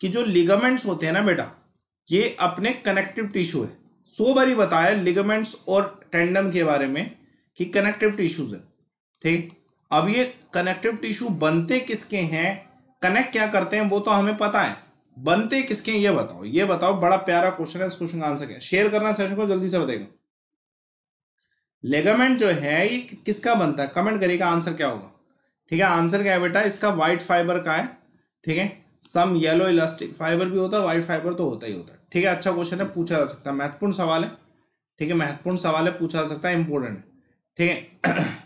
कि जो लिगामेंट्स होते हैं ना बेटा ये अपने कनेक्टिव टिश्यू है सो बार ही बताया लिगामेंट्स और टेंडम के बारे में कि कनेक्टिव टिश्यूज है ठीक अब ये कनेक्टिव टिश्यू बनते किसके हैं कनेक्ट क्या करते हैं वो तो हमें पता है बनते किसके ये बताओ ये बताओ बड़ा प्यारा क्वेश्चन है इस क्वेश्चन का आंसर क्या शेयर करना सेशन को जल्दी से बताएगा लेगामेंट जो है ये किसका बनता है कमेंट करिएगा आंसर क्या होगा ठीक है आंसर क्या है बेटा इसका व्हाइट फाइबर का है ठीक है सम येलो इलास्टिक फाइबर भी होता है व्हाइट फाइबर तो होता ही होता है ठीक है अच्छा क्वेश्चन है पूछा जा सकता है महत्वपूर्ण सवाल है ठीक है महत्वपूर्ण सवाल है पूछा जा सकता है इंपॉर्टेंट ठीक है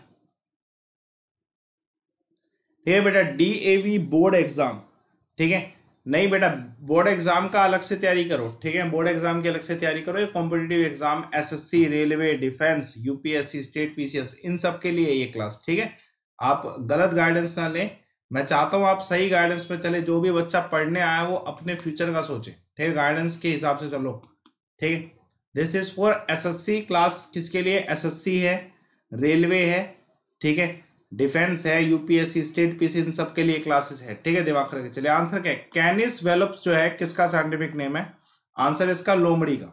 ठीक है बेटा D A V board exam ठीक है नहीं बेटा बोर्ड एग्जाम का अलग से तैयारी करो ठीक है बोर्ड एग्जाम की अलग से तैयारी करो ये competitive exam SSC railway defence UPSC state PCS इन सब के लिए ये क्लास ठीक है आप गलत गाइडेंस ना लें मैं चाहता हूँ आप सही गाइडेंस पे चले जो भी बच्चा पढ़ने आया वो अपने फ्यूचर का सोचे ठीक है गाइडेंस के हिसाब से चलो ठीक है this is for C class किसके लिए सी है रेलवे है ठीक है डिफेंस है यूपीएससी स्टेट पीसी इन सब के लिए क्लासेस है ठीक है दिमाग रखे चलिए आंसर क्या है कैनिस वेलप्स जो है किसका साइंटिफिक नेम है आंसर इसका लोमड़ी का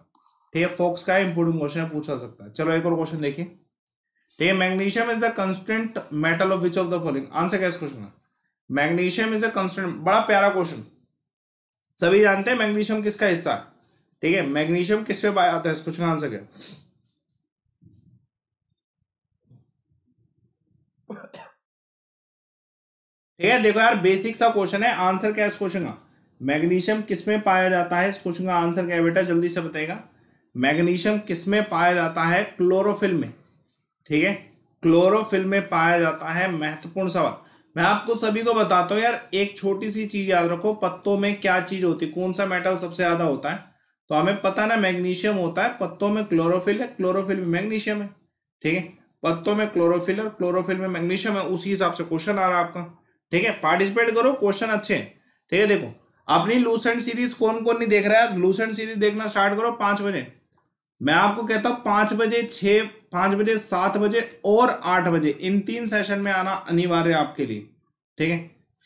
ठीक है फोक्स का इंपोर्टेंट क्वेश्चन पूछा सकता है चलो एक और क्वेश्चन देखिए ठीक है magnesium is the constant metal of which of the following answer क्या इस क्वेश्चन का मैग्नीशियम इज अ कंस्टेंट बड़ा प्यारा क्वेश्चन सभी जानते हैं मैग्नीशियम किसका हिस्सा है ठीक है मैग्नीशियम किस पे आता है इस क्वेश्चन का आंसर क्या ठीक है देखो यार बेसिक सा क्वेश्चन है आंसर क्या है इस क्वेश्चन का मैग्नीशियम किस में पाया जाता है इस क्वेश्चन का आंसर क्या है बेटा जल्दी से बताएगा मैग्नीशियम किस में पाया जाता है क्लोरोफिल में ठीक है क्लोरोफिल में पाया जाता है महत्वपूर्ण सवाल मैं आपको सभी को बताता हूँ यार एक छोटी सी चीज याद रखो पत्तों में क्या चीज होती है कौन सा मेटल सबसे ज्यादा होता है तो हमें पता ना मैग्नीशियम होता है पत्तों में क्लोरोफिल है क्लोरोफिल में मैग्नीशियम है ठीक है पत्तों में क्लोरोफिल और क्लोरोफिल में मैग्नीशियम है उसी हिसाब से क्वेश्चन आ रहा है आपका ठीक है पार्टिसिपेट करो क्वेश्चन अच्छे ठीक है देखो अपनी लूसेंट सीरीज कौन कौन नहीं देख रहा है लूसेंट सीरीज देखना स्टार्ट करो पांच बजे मैं आपको कहता हूँ पांच बजे छः पांच बजे सात बजे और आठ बजे इन तीन सेशन में आना अनिवार्य आपके लिए ठीक है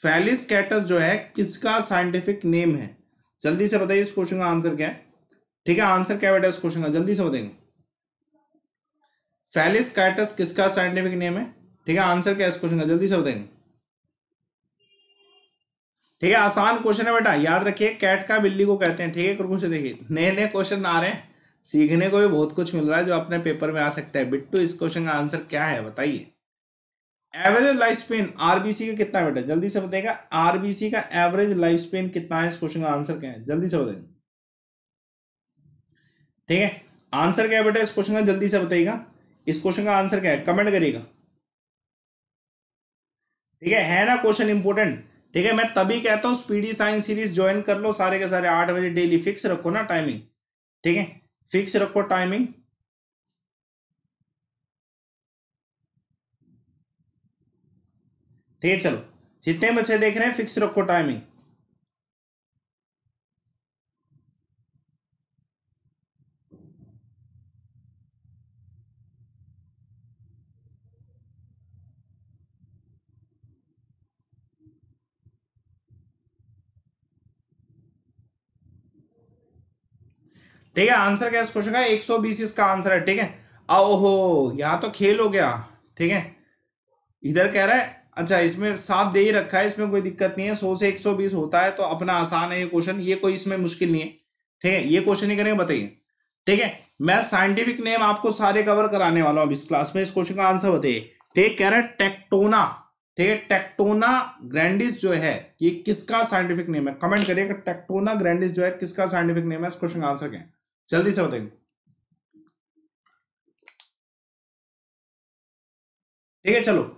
फैलिस कैटस जो है किसका साइंटिफिक नेम है जल्दी से बताइए इस क्वेश्चन का आंसर क्या है ठीक है आंसर क्या बेटा इस क्वेश्चन का जल्दी से बताएंगे फैलिस कैटस किसका साइंटिफिक नेम है ठीक है आंसर क्या इस क्वेश्चन का जल्दी से बताएंगे ठीक है आसान क्वेश्चन है बेटा याद रखिए कैट का बिल्ली को कहते हैं ठीक है कृपा देखिए नए नए क्वेश्चन आ रहे हैं सीखने को भी बहुत कुछ मिल रहा है जो अपने पेपर में आ सकता है बिट्टू इस क्वेश्चन का आंसर क्या है बताइए एवरेज लाइफ स्पेन आरबीसी का कितना बेटा जल्दी से बताएगा आरबीसी का एवरेज लाइफ स्पेन कितना है इस क्वेश्चन का आंसर क्या है जल्दी से बताएंगे ठीक है आंसर क्या है बेटा इस क्वेश्चन का जल्दी से बताइएगा इस क्वेश्चन का आंसर क्या है कमेंट करिएगा ठीक है है ना क्वेश्चन इंपोर्टेंट ठीक है मैं तभी कहता हूँ स्पीडी साइंस सीरीज ज्वाइन कर लो सारे के सारे आठ बजे डेली फिक्स रखो ना टाइमिंग ठीक है फिक्स रखो टाइमिंग ठीक है चलो जितने बच्चे देख रहे हैं फिक्स रखो टाइमिंग ठीक है आंसर क्या इस क्वेश्चन का एक सौ बीस इसका आंसर है ठीक है ओहो यहाँ तो खेल हो गया ठीक है इधर कह रहा है अच्छा इसमें साफ दे ही रखा है इसमें कोई दिक्कत नहीं है सौ से एक सौ बीस होता है तो अपना आसान है ये क्वेश्चन ये कोई इसमें मुश्किल नहीं है ठीक है ये क्वेश्चन ही करेंगे बताइए ठीक है मैं साइंटिफिक नेम आपको सारे कवर कराने वाला हूँ इस क्लास में इस क्वेश्चन का आंसर बताइए ठीक कह रहे हैं टेक्टोना ठीक है टेक्टोना ग्रैंडिस जो है ये किसका साइंटिफिक नेम है कमेंट करिएगा टेक्टोना ग्रैंडिस जो है किसका साइंटिफिक नेम है इस क्वेश्चन का आंसर क्या है जल्दी से बताइए ठीक है चलो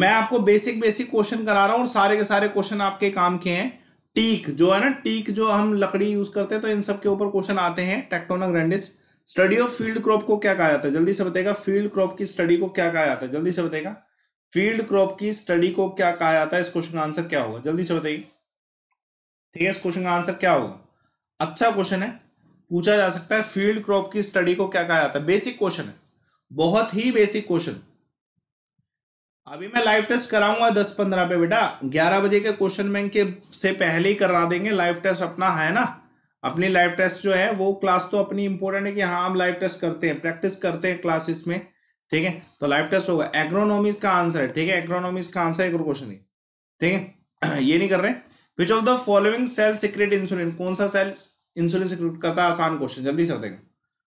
मैं आपको बेसिक बेसिक क्वेश्चन करा रहा हूं और सारे के सारे क्वेश्चन आपके काम के हैं टीक जो है ना टीक जो हम लकड़ी यूज करते हैं तो इन सब के ऊपर क्वेश्चन आते हैं Tectona grandis study of field crop को क्या कहा जाता है जल्दी से बताएगा फील्ड क्रॉप की स्टडी को क्या कहा जाता है जल्दी से बताएगा फील्ड क्रॉप की स्टडी को क्या कहा जाता है इस क्वेश्चन का आंसर क्या होगा जल्दी से बताइए ठीक है इस क्वेश्चन का आंसर क्या होगा अच्छा क्वेश्चन है पूछा जा सकता है फील्ड क्रॉप की स्टडी को क्या कहा जाता है बेसिक क्वेश्चन है बहुत ही बेसिक क्वेश्चन अभी मैं लाइव टेस्ट कराऊंगा दस पंद्रह पे बेटा ग्यारह बजे के क्वेश्चन बैंक के से पहले ही करा देंगे लाइव टेस्ट अपना है ना अपनी लाइव टेस्ट जो है वो क्लास तो अपनी इंपॉर्टेंट है कि हाँ हम लाइव टेस्ट करते हैं प्रैक्टिस करते हैं क्लासेस में ठीक है तो लाइव टेस्ट होगा एग्रोनॉमिक्स का आंसर है ठीक है एग्रोनॉमिक्स का आंसर एक क्वेश्चन ठीक है (clears throat) ये नहीं कर रहे which of the following cell secrete insulin कौन सा सेल इंसुलिन सिक्रेट करता है आसान क्वेश्चन जल्दी से बताएगा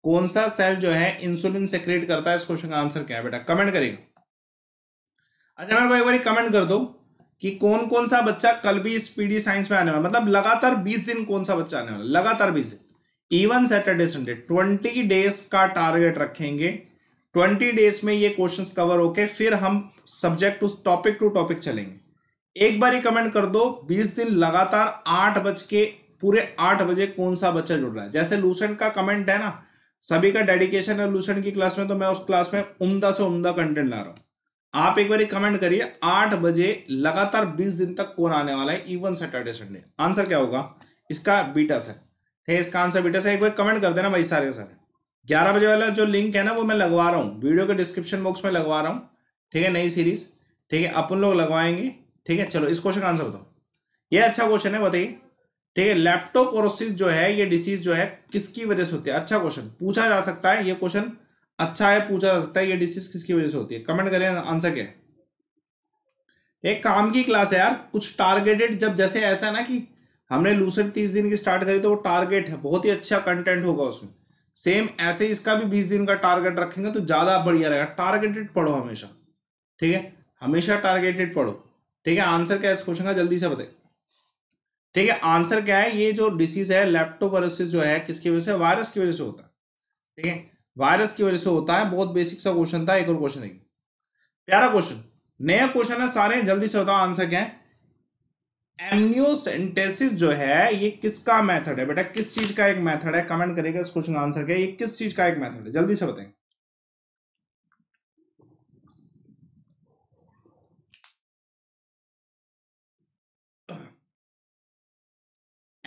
कौन सा सेल जो है इंसुलिन सिक्रेट करता है इस क्वेश्चन का आंसर क्या है बेटा कमेंट करेगा अच्छा मैं एक बार कमेंट कर दो कि कौन कौन सा बच्चा कल भी इस पीडी साइंस में आने वाला मतलब लगातार बीस दिन कौन सा बच्चा आने वाला लगातार बीस even Saturday Sunday twenty days का टारगेट रखेंगे ट्वेंटी डेज में ये क्वेश्चंस कवर होके फिर हम subject to topic to topic चलेंगे एक बार ही कमेंट कर दो बीस दिन लगातार आठ बज के पूरे आठ बजे कौन सा बच्चा जुड़ रहा है जैसे लूसेंट का कमेंट है ना सभी का डेडिकेशन है लूसेंट की क्लास में तो मैं उस क्लास में उमदा से उमदा कंटेंट ला रहा हूं आप एक बार कमेंट करिए आठ बजे लगातार बीस दिन तक कौन आने वाला है इवन सैटरडे संडे आंसर क्या होगा इसका बीटा सर ठीक है इसका आंसर बीटा है एक बार कमेंट कर देना भाई सारे सारे ग्यारह बजे वाला जो लिंक है ना वो मैं लगवा रहा हूँ वीडियो के डिस्क्रिप्शन बॉक्स में लगवा रहा हूँ ठीक है नई सीरीज ठीक है अपन लोग लगवाएंगे ठीक है चलो इस क्वेश्चन का आंसर बताओ ये अच्छा क्वेश्चन है बताइए ठीक है लैप्टोपोरोसिस जो है ये डिसीज जो है किसकी वजह से होती है अच्छा क्वेश्चन पूछा जा सकता है ये क्वेश्चन अच्छा है पूछा जा सकता है ये डिसीज किसकी वजह से होती है कमेंट करें आंसर क्या एक काम की क्लास है यार कुछ टारगेटेड जब जैसे ऐसा है ना कि हमने लूसेंट तीस दिन की स्टार्ट करी तो वो टारगेट है बहुत ही अच्छा कंटेंट होगा उसमें सेम ऐसे इसका भी बीस दिन का टारगेट रखेंगे तो ज़्यादा बढ़िया रहेगा टारगेटेड पढ़ो हमेशा ठीक है हमेशा टारगेटेड पढ़ो ठीक है आंसर क्या इस क्वेश्चन का जल्दी से बताए ठीक है आंसर क्या है ये जो डिसीज है लेप्टोपरसिस जो है किसकी वजह से वायरस की वजह से होता है ठीक है वायरस की वजह से होता है बहुत बेसिक सा क्वेश्चन था एक और क्वेश्चन देखिए प्यारा क्वेश्चन नया क्वेश्चन है सारे जल्दी से बताओ आंसर क्या है एमनियोसेंटेसिस जो है ये किसका मेथड है बेटा किस चीज का एक मेथड है कमेंट करेगा इस क्वेश्चन का आंसर क्या ये किस चीज का एक मेथड है जल्दी से बताएंगे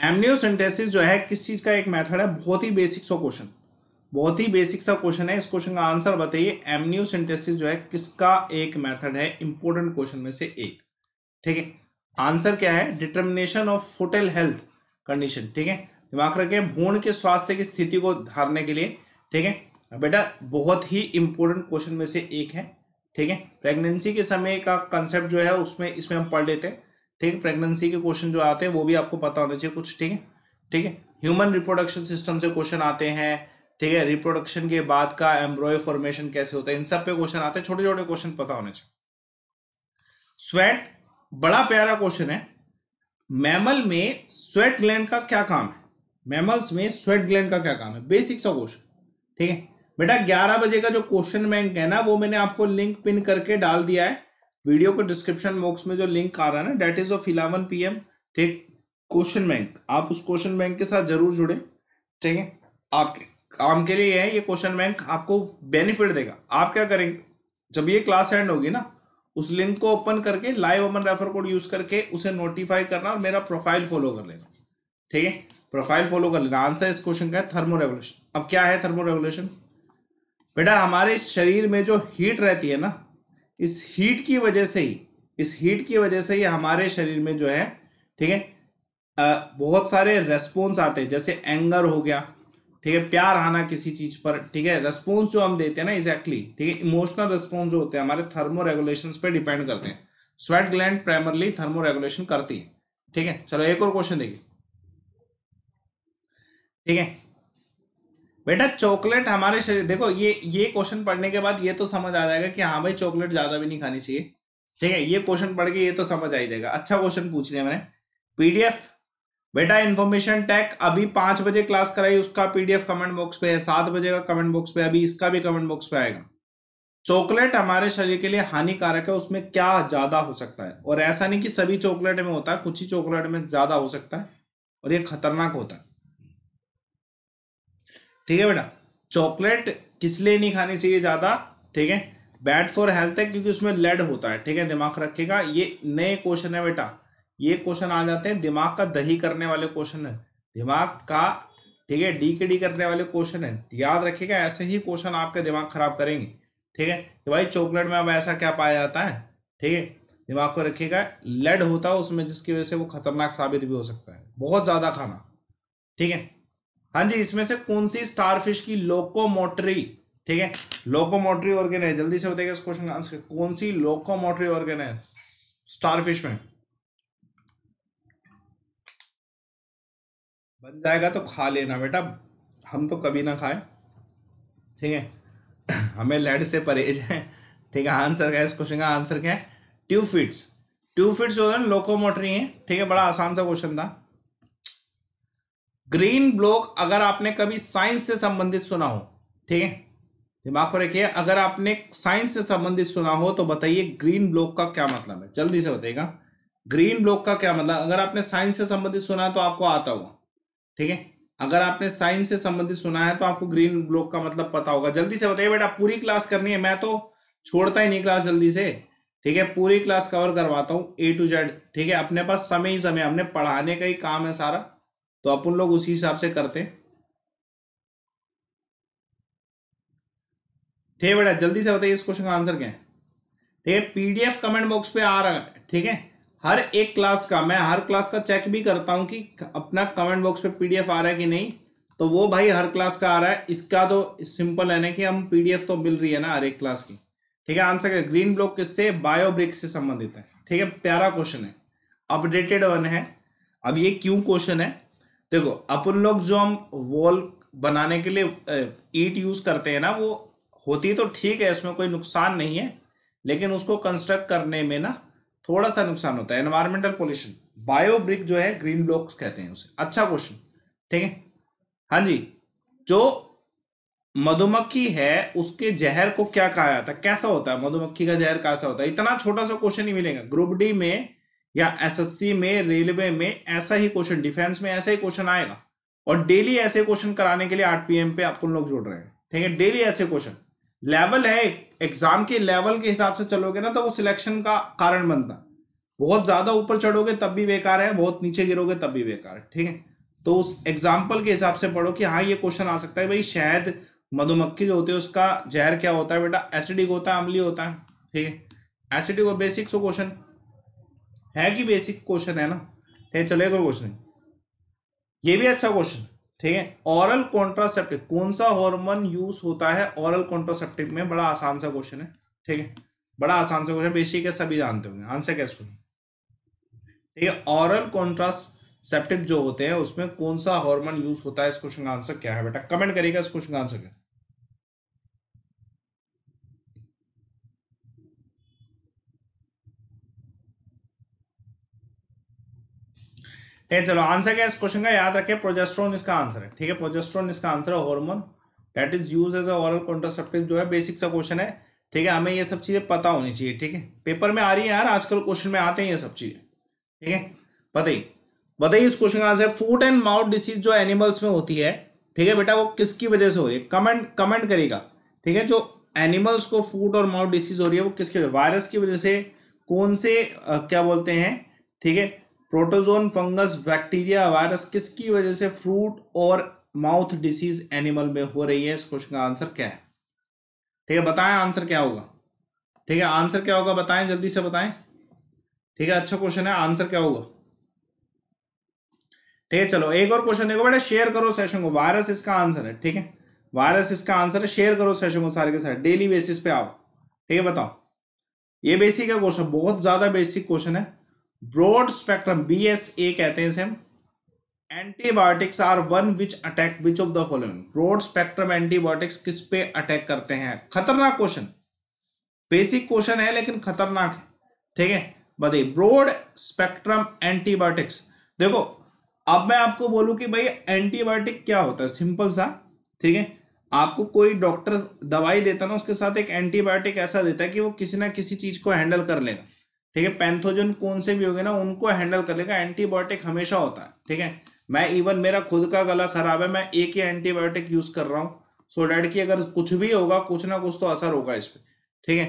एमनियोसेंटेसिस जो है किस चीज़ का एक मेथड है बहुत ही बेसिक सा क्वेश्चन बहुत ही बेसिक सा क्वेश्चन है इस क्वेश्चन का आंसर बताइए एमनियोसेंटेसिस जो है किसका एक मेथड है इंपॉर्टेंट क्वेश्चन में से एक ठीक है आंसर क्या है determination of foetal health condition ठीक है दिमाग रखें भूण के स्वास्थ्य की स्थिति को धारने के लिए ठीक है बेटा बहुत ही इंपॉर्टेंट क्वेश्चन में से एक है ठीक है प्रेगनेंसी के समय का कंसेप्ट जो है उसमें इसमें हम पढ़ लेते हैं ठीक है प्रेगनेंसी के क्वेश्चन जो आते हैं वो भी आपको पता होना चाहिए कुछ ठीक है ठीक है ह्यूमन रिप्रोडक्शन सिस्टम से क्वेश्चन आते हैं ठीक है रिप्रोडक्शन के बाद का एम्ब्रॉय फॉर्मेशन कैसे होता है इन सब पे क्वेश्चन आते हैं छोटे छोटे क्वेश्चन पता होने चाहिए स्वेट बड़ा प्यारा क्वेश्चन है मैमल में स्वेट ग्लैंड का क्या काम है मैमल्स में स्वेट ग्लैंड का क्या काम है बेसिक सा क्वेश्चन ठीक है बेटा 11 बजे का जो क्वेश्चन बैंक है ना वो मैंने आपको लिंक पिन करके डाल दिया है वीडियो को डिस्क्रिप्शन बॉक्स में जो लिंक आ रहा है ना that is of eleven P M ठीक क्वेश्चन बैंक आप उस क्वेश्चन बैंक के साथ जरूर जुड़े ठीक है आपके काम के लिए है ये क्वेश्चन बैंक आपको बेनिफिट देगा आप क्या करेंगे जब ये क्लास एंड होगी ना उस लिंक को ओपन करके live Aman refer code use करके उसे नोटिफाई करना और मेरा प्रोफाइल फॉलो कर लेना ठीक है प्रोफाइल फॉलो कर लेना आंसर इस क्वेश्चन का है थर्मो रेवोल्यूशन अब क्या है थर्मो रेवोल्यूशन बेटा हमारे शरीर में जो हीट रहती है ना इस हीट की वजह से ही इस हीट की वजह से ही हमारे शरीर में जो है ठीक है बहुत सारे रेस्पॉन्स आते हैं जैसे एंगर हो गया ठीक है प्यार आना किसी चीज पर ठीक है रेस्पॉन्स जो हम देते हैं ना एग्जैक्टली ठीक है इमोशनल रेस्पॉन्स जो होते हैं हमारे थर्मो रेगुलेशन पर डिपेंड करते हैं sweat gland primarily thermoregulation करती है ठीक है चलो एक और क्वेश्चन देखिए ठीक है बेटा चॉकलेट हमारे शरीर देखो ये ये क्वेश्चन पढ़ने के बाद ये तो समझ आ जाएगा कि हाँ भाई चॉकलेट ज्यादा भी नहीं खानी चाहिए ठीक है ये क्वेश्चन पढ़ के ये तो समझ आ ही जाएगा अच्छा क्वेश्चन पूछ लिया मैंने पीडीएफ बेटा इन्फॉर्मेशन टेक अभी पांच बजे क्लास कराई उसका पीडीएफ कमेंट बॉक्स पे है सात बजे का कमेंट बॉक्स पे अभी इसका भी कमेंट बॉक्स पे आएगा चॉकलेट हमारे शरीर के लिए हानिकारक है उसमें क्या ज्यादा हो सकता है और ऐसा नहीं कि सभी चॉकलेट में होता है कुछ ही चॉकलेट में ज्यादा हो सकता है और ये खतरनाक होता है ठीक है बेटा चॉकलेट किस लिए नहीं खानी चाहिए ज़्यादा ठीक है बैड फॉर हेल्थ है क्योंकि उसमें लेड होता है ठीक है दिमाग रखेगा ये नए क्वेश्चन है बेटा ये क्वेश्चन आ जाते हैं दिमाग का दही करने वाले क्वेश्चन है दिमाग का ठीक है डी के डी करने वाले क्वेश्चन है याद रखिएगा ऐसे ही क्वेश्चन आपका दिमाग खराब करेंगे ठीक है कि भाई चॉकलेट में अब ऐसा क्या पाया जाता है ठीक है दिमाग को रखिएगा लेड होता है उसमें जिसकी वजह से वो खतरनाक साबित भी हो सकता है बहुत ज़्यादा खाना ठीक है हाँ जी इसमें से कौन सी स्टारफिश की लोकोमोटरी ठीक है लोकोमोटरी ऑर्गेन है जल्दी से बताएगा इस क्वेश्चन का आंसर कौन सी लोकोमोटरी ऑर्गेन है स्टारफिश में बन जाएगा तो खा लेना बेटा हम तो कभी ना खाए ठीक है (coughs) हमें लेड से परहेज है ठीक है आंसर क्या है इस क्वेश्चन का आंसर क्या है ट्यूब फिट्स जो है लोकोमोटरी है ठीक है बड़ा आसान सा क्वेश्चन था ग्रीन ब्लॉक अगर आपने कभी साइंस से संबंधित सुना हो ठीक है दिमाग पर रखिए अगर आपने साइंस से संबंधित सुना हो तो बताइए ग्रीन ब्लॉक का क्या मतलब है जल्दी से बताइएगा ग्रीन ब्लॉक का क्या मतलब अगर आपने साइंस से संबंधित सुना है तो आपको आता होगा ठीक है अगर आपने साइंस से संबंधित सुना है तो आपको ग्रीन ब्लॉक का मतलब पता होगा जल्दी से बताइए बेटा पूरी क्लास करनी है मैं तो छोड़ता ही नहीं क्लास जल्दी से ठीक है पूरी क्लास कवर करवाता हूँ ए टू जेड ठीक है अपने पास समय ही समय हमने पढ़ाने का ही काम है सारा तो अपन लोग उसी हिसाब से करते ठीक है बेटा जल्दी से बताइए इस क्वेश्चन का आंसर क्या है ठीक है पीडीएफ कमेंट बॉक्स पे आ रहा है ठीक है हर एक क्लास का मैं हर क्लास का चेक भी करता हूं कि अपना कमेंट बॉक्स पे पीडीएफ आ रहा है कि नहीं तो वो भाई हर क्लास का आ रहा है इसका तो सिंपल है ना कि हम पीडीएफ तो मिल रही है ना हर एक क्लास की ठीक है आंसर क्या ग्रीन ब्लॉक किससे बायोब्रिक से संबंधित है ठीक है प्यारा क्वेश्चन है अपडेटेड वन है अब ये क्यों क्वेश्चन है देखो अपन लोग जो हम वॉल बनाने के लिए ईट यूज करते हैं ना वो होती तो ठीक है इसमें कोई नुकसान नहीं है लेकिन उसको कंस्ट्रक्ट करने में ना थोड़ा सा नुकसान होता है एनवायरमेंटल पोल्यूशन बायो ब्रिक जो है ग्रीन ब्लॉक्स कहते हैं उसे अच्छा क्वेश्चन ठीक है हाँ जी जो मधुमक्खी है उसके जहर को क्या कहा जाता है कैसा होता है मधुमक्खी का जहर कैसा होता है इतना छोटा सा क्वेश्चन ही मिलेगा ग्रुप डी में या एसएससी में रेलवे में ऐसा ही क्वेश्चन डिफेंस में ऐसा ही क्वेश्चन आएगा और डेली ऐसे क्वेश्चन कराने के लिए आठ एम पे आपको लोग जुड़ रहे हैं ठीक है डेली ऐसे क्वेश्चन लेवल है एग्जाम के लेवल के हिसाब से चलोगे ना तो वो सिलेक्शन का कारण बनता बहुत ज्यादा ऊपर चढ़ोगे तब भी बेकार है बहुत नीचे गिरोगे तब भी बेकार है ठीक है तो उस एग्जाम्पल के हिसाब से पढ़ो कि हाँ ये क्वेश्चन आ सकता है भाई शायद मधुमक्खी जो होती है उसका जहर क्या होता है बेटा एसिडिक होता है अम्ली होता है ठीक है एसिडिक और बेसिक्स क्वेश्चन है कि बेसिक क्वेश्चन है ना ठीक चलो एक और क्वेश्चन ये भी अच्छा क्वेश्चन ठीक है ऑरल कॉन्ट्रासेप्टिव कौन सा हार्मोन यूज होता है ऑरल कॉन्ट्रासेप्टिव में बड़ा आसान सा क्वेश्चन है ठीक है बड़ा आसान सा क्वेश्चन बेसिक है सभी जानते होंगे आंसर क्या इसको ठीक है ऑरल कॉन्ट्रासेप्टिव जो होते हैं उसमें कौन सा हॉर्मोन यूज होता है इस क्वेश्चन का आंसर क्या है बेटा कमेंट करिएगा इस क्वेश्चन का आंसर क्या ठीक है चलो आंसर क्या इस क्वेश्चन का याद रखें प्रोजेस्ट्रॉन इसका आंसर है ठीक है प्रोजेस्ट्रॉन इसका आंसर है hormone that is use as oral contraceptive जो है बेसिक सा क्वेश्चन है ठीक है हमें ये सब चीज़ें पता होनी चाहिए ठीक है पेपर में आ रही है यार आजकल क्वेश्चन में आते हैं ये सब चीज़ें ठीक है बताइए बताइए इस क्वेश्चन का answer food and mouth disease जो एनिमल्स में होती है ठीक है बेटा वो किसकी वजह से हो रही है कमेंट कमेंट करेगा ठीक है जो एनिमल्स को फूड और माउथ डिसीज हो रही है वो किसके वायरस की वजह से कौन से आ, क्या बोलते हैं ठीक है प्रोटोजोन फंगस बैक्टीरिया वायरस किसकी वजह से फ्रूट और माउथ डिसीज एनिमल में हो रही है इस क्वेश्चन का आंसर क्या है ठीक है बताएं आंसर क्या होगा ठीक है आंसर क्या होगा बताएं जल्दी से बताएं ठीक है अच्छा क्वेश्चन है आंसर क्या होगा ठीक है चलो एक और क्वेश्चन देखो बेटा शेयर करो सेशन को वायरस इसका आंसर है ठीक है वायरस इसका आंसर है शेयर करो सेशन को सारे के सारे डेली बेसिस पे आओ ठीक है बताओ ये बेसिक है क्वेश्चन बहुत ज्यादा बेसिक क्वेश्चन है broad spectrum B S A कहते हैं इसे हम antibiotics are one which attack which of the following broad spectrum antibiotics किस पे अटैक करते हैं खतरनाक क्वेश्चन बेसिक क्वेश्चन है लेकिन खतरनाक है ठीक है बताइए ब्रॉड स्पेक्ट्रम एंटीबायोटिक्स देखो अब मैं आपको बोलूं कि भाई एंटीबायोटिक क्या होता है सिंपल सा ठीक है आपको कोई डॉक्टर दवाई देता ना उसके साथ एक एंटीबायोटिक ऐसा देता है कि वो किसी ना किसी चीज को हैंडल कर लेगा ठीक है पैंथोजन कौन से भी होंगे ना उनको हैंडल कर लेगा एंटीबायोटिक हमेशा होता है ठीक है मैं इवन मेरा खुद का गला खराब है मैं एक ही एंटीबायोटिक यूज कर रहा हूँ सो डैड की अगर कुछ भी होगा कुछ ना कुछ तो असर होगा इस पर ठीक है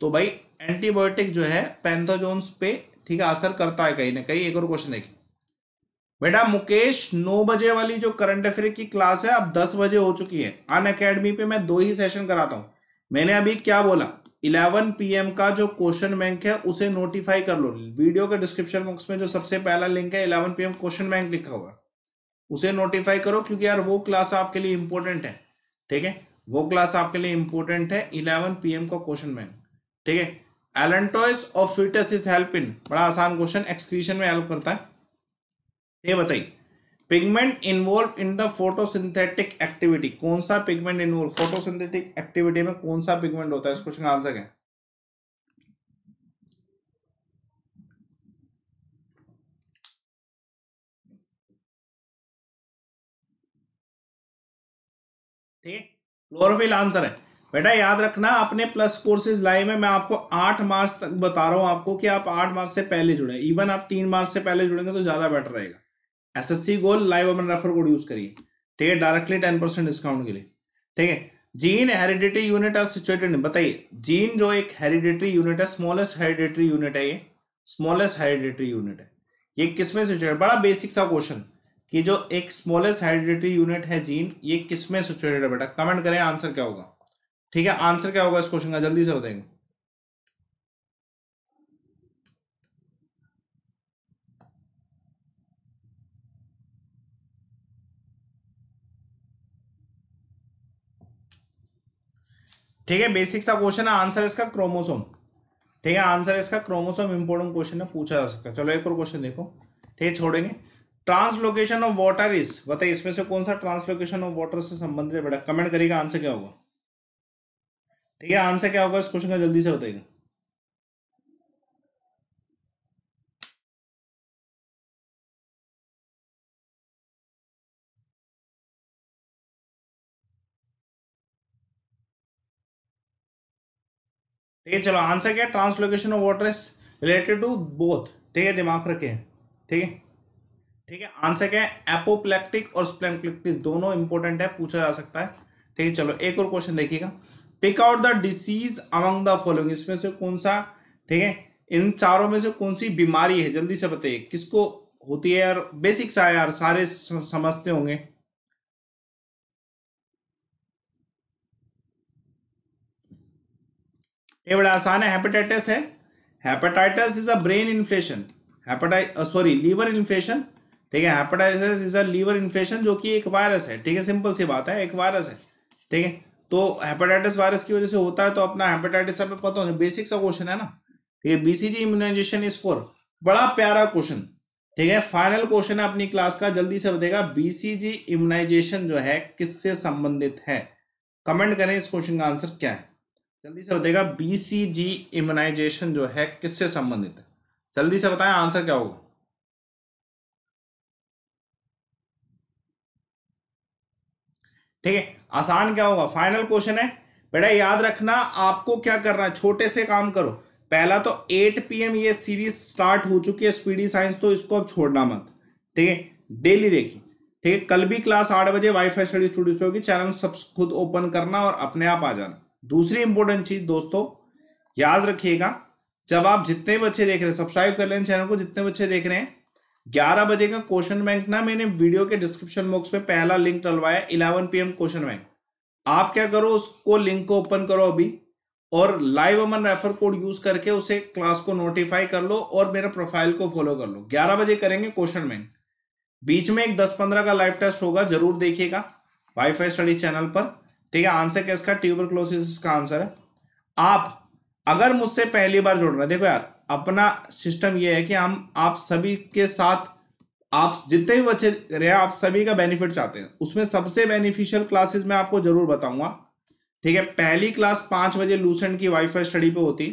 तो भाई एंटीबायोटिक जो है पैंथोजोन्स पे ठीक है असर करता है कहीं ना कहीं एक और क्वेश्चन देखिए बेटा मुकेश नौ बजे वाली जो करंट अफेयर की क्लास है अब दस बजे हो चुकी है अन अकेडमी पे मैं दो ही सेशन कराता हूँ मैंने अभी क्या बोला 11 पीएम का जो क्वेश्चन बैंक है उसे नोटिफाई कर लो वीडियो के डिस्क्रिप्शन बॉक्स में जो सबसे पहला लिंक है 11 पीएम क्वेश्चन बैंक लिखा हुआ उसे नोटिफाई करो क्योंकि यार वो क्लास आपके लिए इंपॉर्टेंट है ठीक है वो क्लास आपके लिए इंपॉर्टेंट है 11 पीएम का क्वेश्चन बैंक ठीक है allantois of foetus is help in बड़ा आसान क्वेश्चन एक्सक्रीशन में हेल्प करता है ये बताइए pigment involve in the photosynthetic activity कौन सा पिगमेंट इन्वॉल्व फोटोसिंथेटिक एक्टिविटी में कौन सा पिगमेंट होता है इस क्वेश्चन का आंसर क्या ठीक क्लोरोफिल आंसर है बेटा याद रखना अपने प्लस कोर्सेज लाइव में मैं आपको आठ मार्च तक बता रहा हूं आपको कि आप आठ मार्च से पहले जुड़े इवन आप तीन मार्च से पहले जुड़ेंगे तो ज्यादा बेटर रहेगा SSC goal live open refer code use करिए ठीक है डायरेक्टली टेन परसेंट डिस्काउंट के लिए ठीक है gene hereditary unit are situated बताइए जीन जो एक हेरिडिटरी यूनिट है स्मॉलेस्ट हेरिडिटरी यूनिट है ये स्मॉलेस्ट हेरिडिटरी यूनिट है ये किसमें सिचुएटेड बड़ा बेसिक सा क्वेश्चन कि जो एक स्मॉलेस्ट हेरिडिटरी यूनिट है जीन ये किसमें सिचुएटेड है बेटा कमेंट करें आंसर क्या होगा ठीक है आंसर क्या होगा इस क्वेश्चन का जल्दी से बताएंगे ठीक है बेसिक सा क्वेश्चन है आंसर इसका क्रोमोसोम ठीक है आंसर इसका क्रोमोसोम इंपोर्टेंट क्वेश्चन है पूछा जा सकता है चलो एक और क्वेश्चन देखो ठीक है छोड़ेंगे ट्रांसलोकेशन ऑफ वाटर इज बताइए इसमें से कौन सा ट्रांसलोकेशन ऑफ वाटर से संबंधित है बेटा कमेंट करिएगा आंसर क्या होगा ठीक है आंसर क्या होगा इस क्वेश्चन का जल्दी से बताइएगा ठीक है चलो आंसर क्या translocation of water is related to both ठीक है दिमाग रखें ठीक है ठीक है आंसर क्या है एपोप्लेक्टिक और स्प्लेक्टिस दोनों इंपॉर्टेंट है पूछा जा सकता है ठीक है चलो एक और क्वेश्चन देखिएगा pick out the disease among the following इसमें से कौन सा ठीक है इन चारों में से कौन सी बीमारी है जल्दी से बताइए किसको होती है यार बेसिक सा यार सारे समझते होंगे ये बड़ा आसान है हेपेटाइटिस है hepatitis is a brain inflation hepatitis sorry liver inflation ठीक है hepatitis is a liver inflation जो कि एक वायरस है ठीक है सिंपल सी बात है एक वायरस है ठीक है तो हेपेटाइटिस वायरस की वजह से होता है तो अपना हेपेटाइटिस हमें पता होना बेसिक सा क्वेश्चन है ना ठीक है बीसीजी इम्यूनाइजेशन इज फॉर बड़ा प्यारा क्वेश्चन ठीक है फाइनल क्वेश्चन है अपनी क्लास का जल्दी से बताएगा बीसीजी इम्यूनाइजेशन जो है किससे संबंधित है कमेंट करें इस क्वेश्चन का आंसर क्या है जल्दी से बताएगा बीसीजी इम्यूनाइजेशन जो है किससे संबंधित है जल्दी से बताएं आंसर क्या होगा ठीक है आसान क्या होगा फाइनल क्वेश्चन है बेटा याद रखना आपको क्या करना है छोटे से काम करो पहला तो 8 पीएम ये सीरीज स्टार्ट हो चुकी है स्पीडी साइंस तो इसको अब छोड़ना मत ठीक है डेली देखिए ठीक है कल भी क्लास आठ बजे वाईफाई स्टडी स्टूडियो पे होगी चैनल सब खुद ओपन करना और अपने आप आ जाना दूसरी इंपॉर्टेंट चीज दोस्तों याद रखिएगा जब आप जितने बच्चे देख रहे हैं सब्सक्राइब कर लें चैनल को जितने बच्चे देख रहे हैं 11 बजे का क्वेश्चन बैंक ना मैंने वीडियो के डिस्क्रिप्शन बॉक्स में पहला लिंक डलवाया इलेवन पी क्वेश्चन बैंक आप क्या करो उसको लिंक को ओपन करो अभी और live Aman refer code use करके उसे क्लास को नोटिफाई कर लो और मेरे प्रोफाइल को फॉलो कर लो ग्यारह बजे करेंगे क्वेश्चन बैंक बीच में एक दस पंद्रह का लाइव टेस्ट होगा जरूर देखिएगा वाईफाई स्टडी चैनल पर ठीक है आंसर क्या इसका ट्यूबरक्लोसिस का आंसर है आप अगर मुझसे पहली बार जुड़ रहे हैं देखो यार अपना सिस्टम ये है कि हम आप सभी के साथ आप जितने भी बच्चे रहे आप सभी का बेनिफिट चाहते हैं उसमें सबसे बेनिफिशियल क्लासेस मैं आपको जरूर बताऊंगा ठीक है पहली क्लास पांच बजे लूसेंट की वाईफाई स्टडी पे होती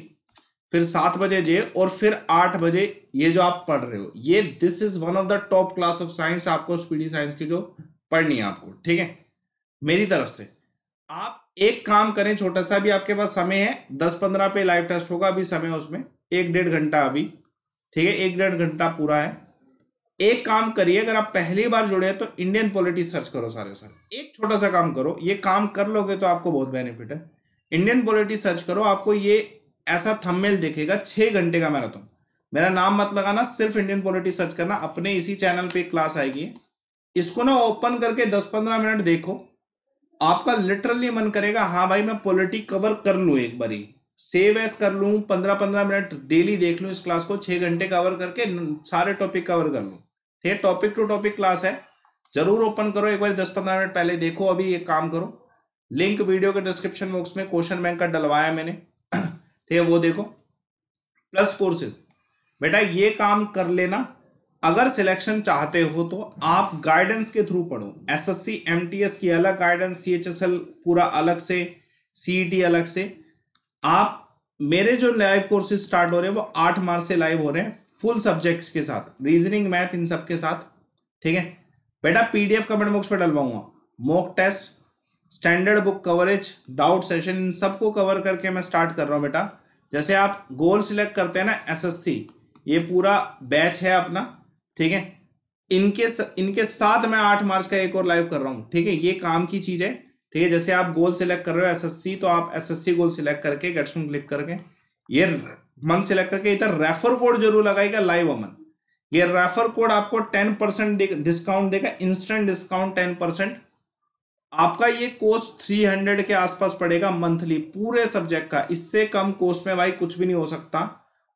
फिर सात बजे जे और फिर आठ बजे ये जो आप पढ़ रहे हो ये this is one of the top class of science आपको स्पीडी साइंस की जो पढ़नी है आपको ठीक है मेरी तरफ से आप एक काम करें छोटा सा भी आपके पास समय है दस पंद्रह पे लाइव टेस्ट होगा अभी समय उसमें एक डेढ़ घंटा अभी ठीक है एक डेढ़ घंटा पूरा है एक काम करिए अगर आप पहली बार जुड़े हैं तो इंडियन पॉलिटिक्स सर्च करो सारे सर एक छोटा सा काम करो ये काम कर लोगे तो आपको बहुत बेनिफिट है इंडियन पॉलिटिक्स सर्च करो आपको ये ऐसा थंबनेल देखेगा छह घंटे का तुम मेरा नाम मत लगाना सिर्फ इंडियन पॉलिटिक्स सर्च करना अपने इसी चैनल पे क्लास आएगी इसको ना ओपन करके दस पंद्रह मिनट देखो आपका लिटरली मन करेगा हाँ भाई मैं पॉलिटिक कवर कर लूँ एक बारी सेव एस कर लूँ पंद्रह पंद्रह मिनट डेली देख लूँ इस क्लास को छः घंटे कवर करके सारे टॉपिक कवर कर लूँ ये टॉपिक टू टॉपिक क्लास है जरूर ओपन करो एक बार दस पंद्रह मिनट पहले देखो अभी एक काम करो लिंक वीडियो के डिस्क्रिप्शन बॉक्स में क्वेश्चन बैंक का डलवाया मैंने (clears throat) ठीक है वो देखो प्लस कोर्सेज बेटा ये काम कर लेना अगर सिलेक्शन चाहते हो तो आप गाइडेंस के थ्रू पढ़ो एसएससी एमटीएस की अलग गाइडेंस सीएचएसएल पूरा अलग से सीईटी e अलग से आप मेरे जो लाइव कोर्सेज स्टार्ट हो रहे हैं वो आठ मार्च से लाइव हो रहे हैं फुल सब्जेक्ट्स के साथ रीजनिंग मैथ इन सब के साथ ठीक है बेटा पीडीएफ कमेंट बॉक्स पर डलवाऊंगा mock test standard book coverage doubt session इन सबको कवर करके मैं स्टार्ट कर रहा हूँ बेटा जैसे आप गोल सिलेक्ट करते हैं ना सी ये पूरा बैच है अपना ठीक है इनके इनके साथ मैं आठ मार्च का एक और लाइव कर रहा हूं ठीक है ये काम की चीज है ठीक है जैसे आप गोल सिलेक्ट कर रहे हो एसएससी तो आप एसएससी गोल सिलेक्ट करके गेट्समन क्लिक करके ये मंथ सिलेक्ट करके इधर रेफर कोड जरूर लगाएगा लाइव अमन ये रेफर कोड आपको टेन परसेंट डिस्काउंट देगा इंस्टेंट डिस्काउंट टेन परसेंट आपका ये कोर्स थ्री हंड्रेड के आसपास पड़ेगा मंथली पूरे सब्जेक्ट का इससे कम कोर्स में भाई कुछ भी नहीं हो सकता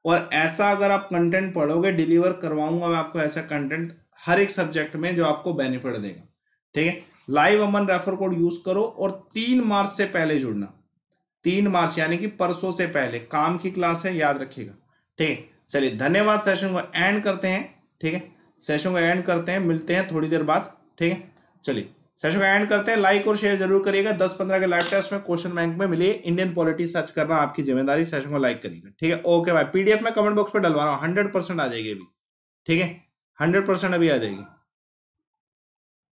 और ऐसा अगर आप कंटेंट पढ़ोगे डिलीवर करवाऊंगा मैं आपको ऐसा कंटेंट हर एक सब्जेक्ट में जो आपको बेनिफिट देगा ठीक है live Aman refer code use करो और तीन मार्च से पहले जुड़ना तीन मार्च यानी कि परसों से पहले काम की क्लास है याद रखिएगा ठीक है चलिए धन्यवाद सेशन को एंड करते हैं ठीक है सेशन को एंड करते हैं मिलते हैं थोड़ी देर बाद ठीक है चलिए सेशन का एंड करते हैं लाइक और शेयर जरूर करिएगा दस पंद्रह के लाइव टेस्ट में क्वेश्चन बैंक में मिले इंडियन पॉलिटी सर्च करना आपकी जिम्मेदारी सेशन को लाइक करिएगा ठीक है ओके भाई पीडीएफ में कमेंट बॉक्स पर डलवा रहा हूँ हंड्रेड परसेंट आ जाएगी अभी ठीक है हंड्रेड परसेंट अभी आ जाएगी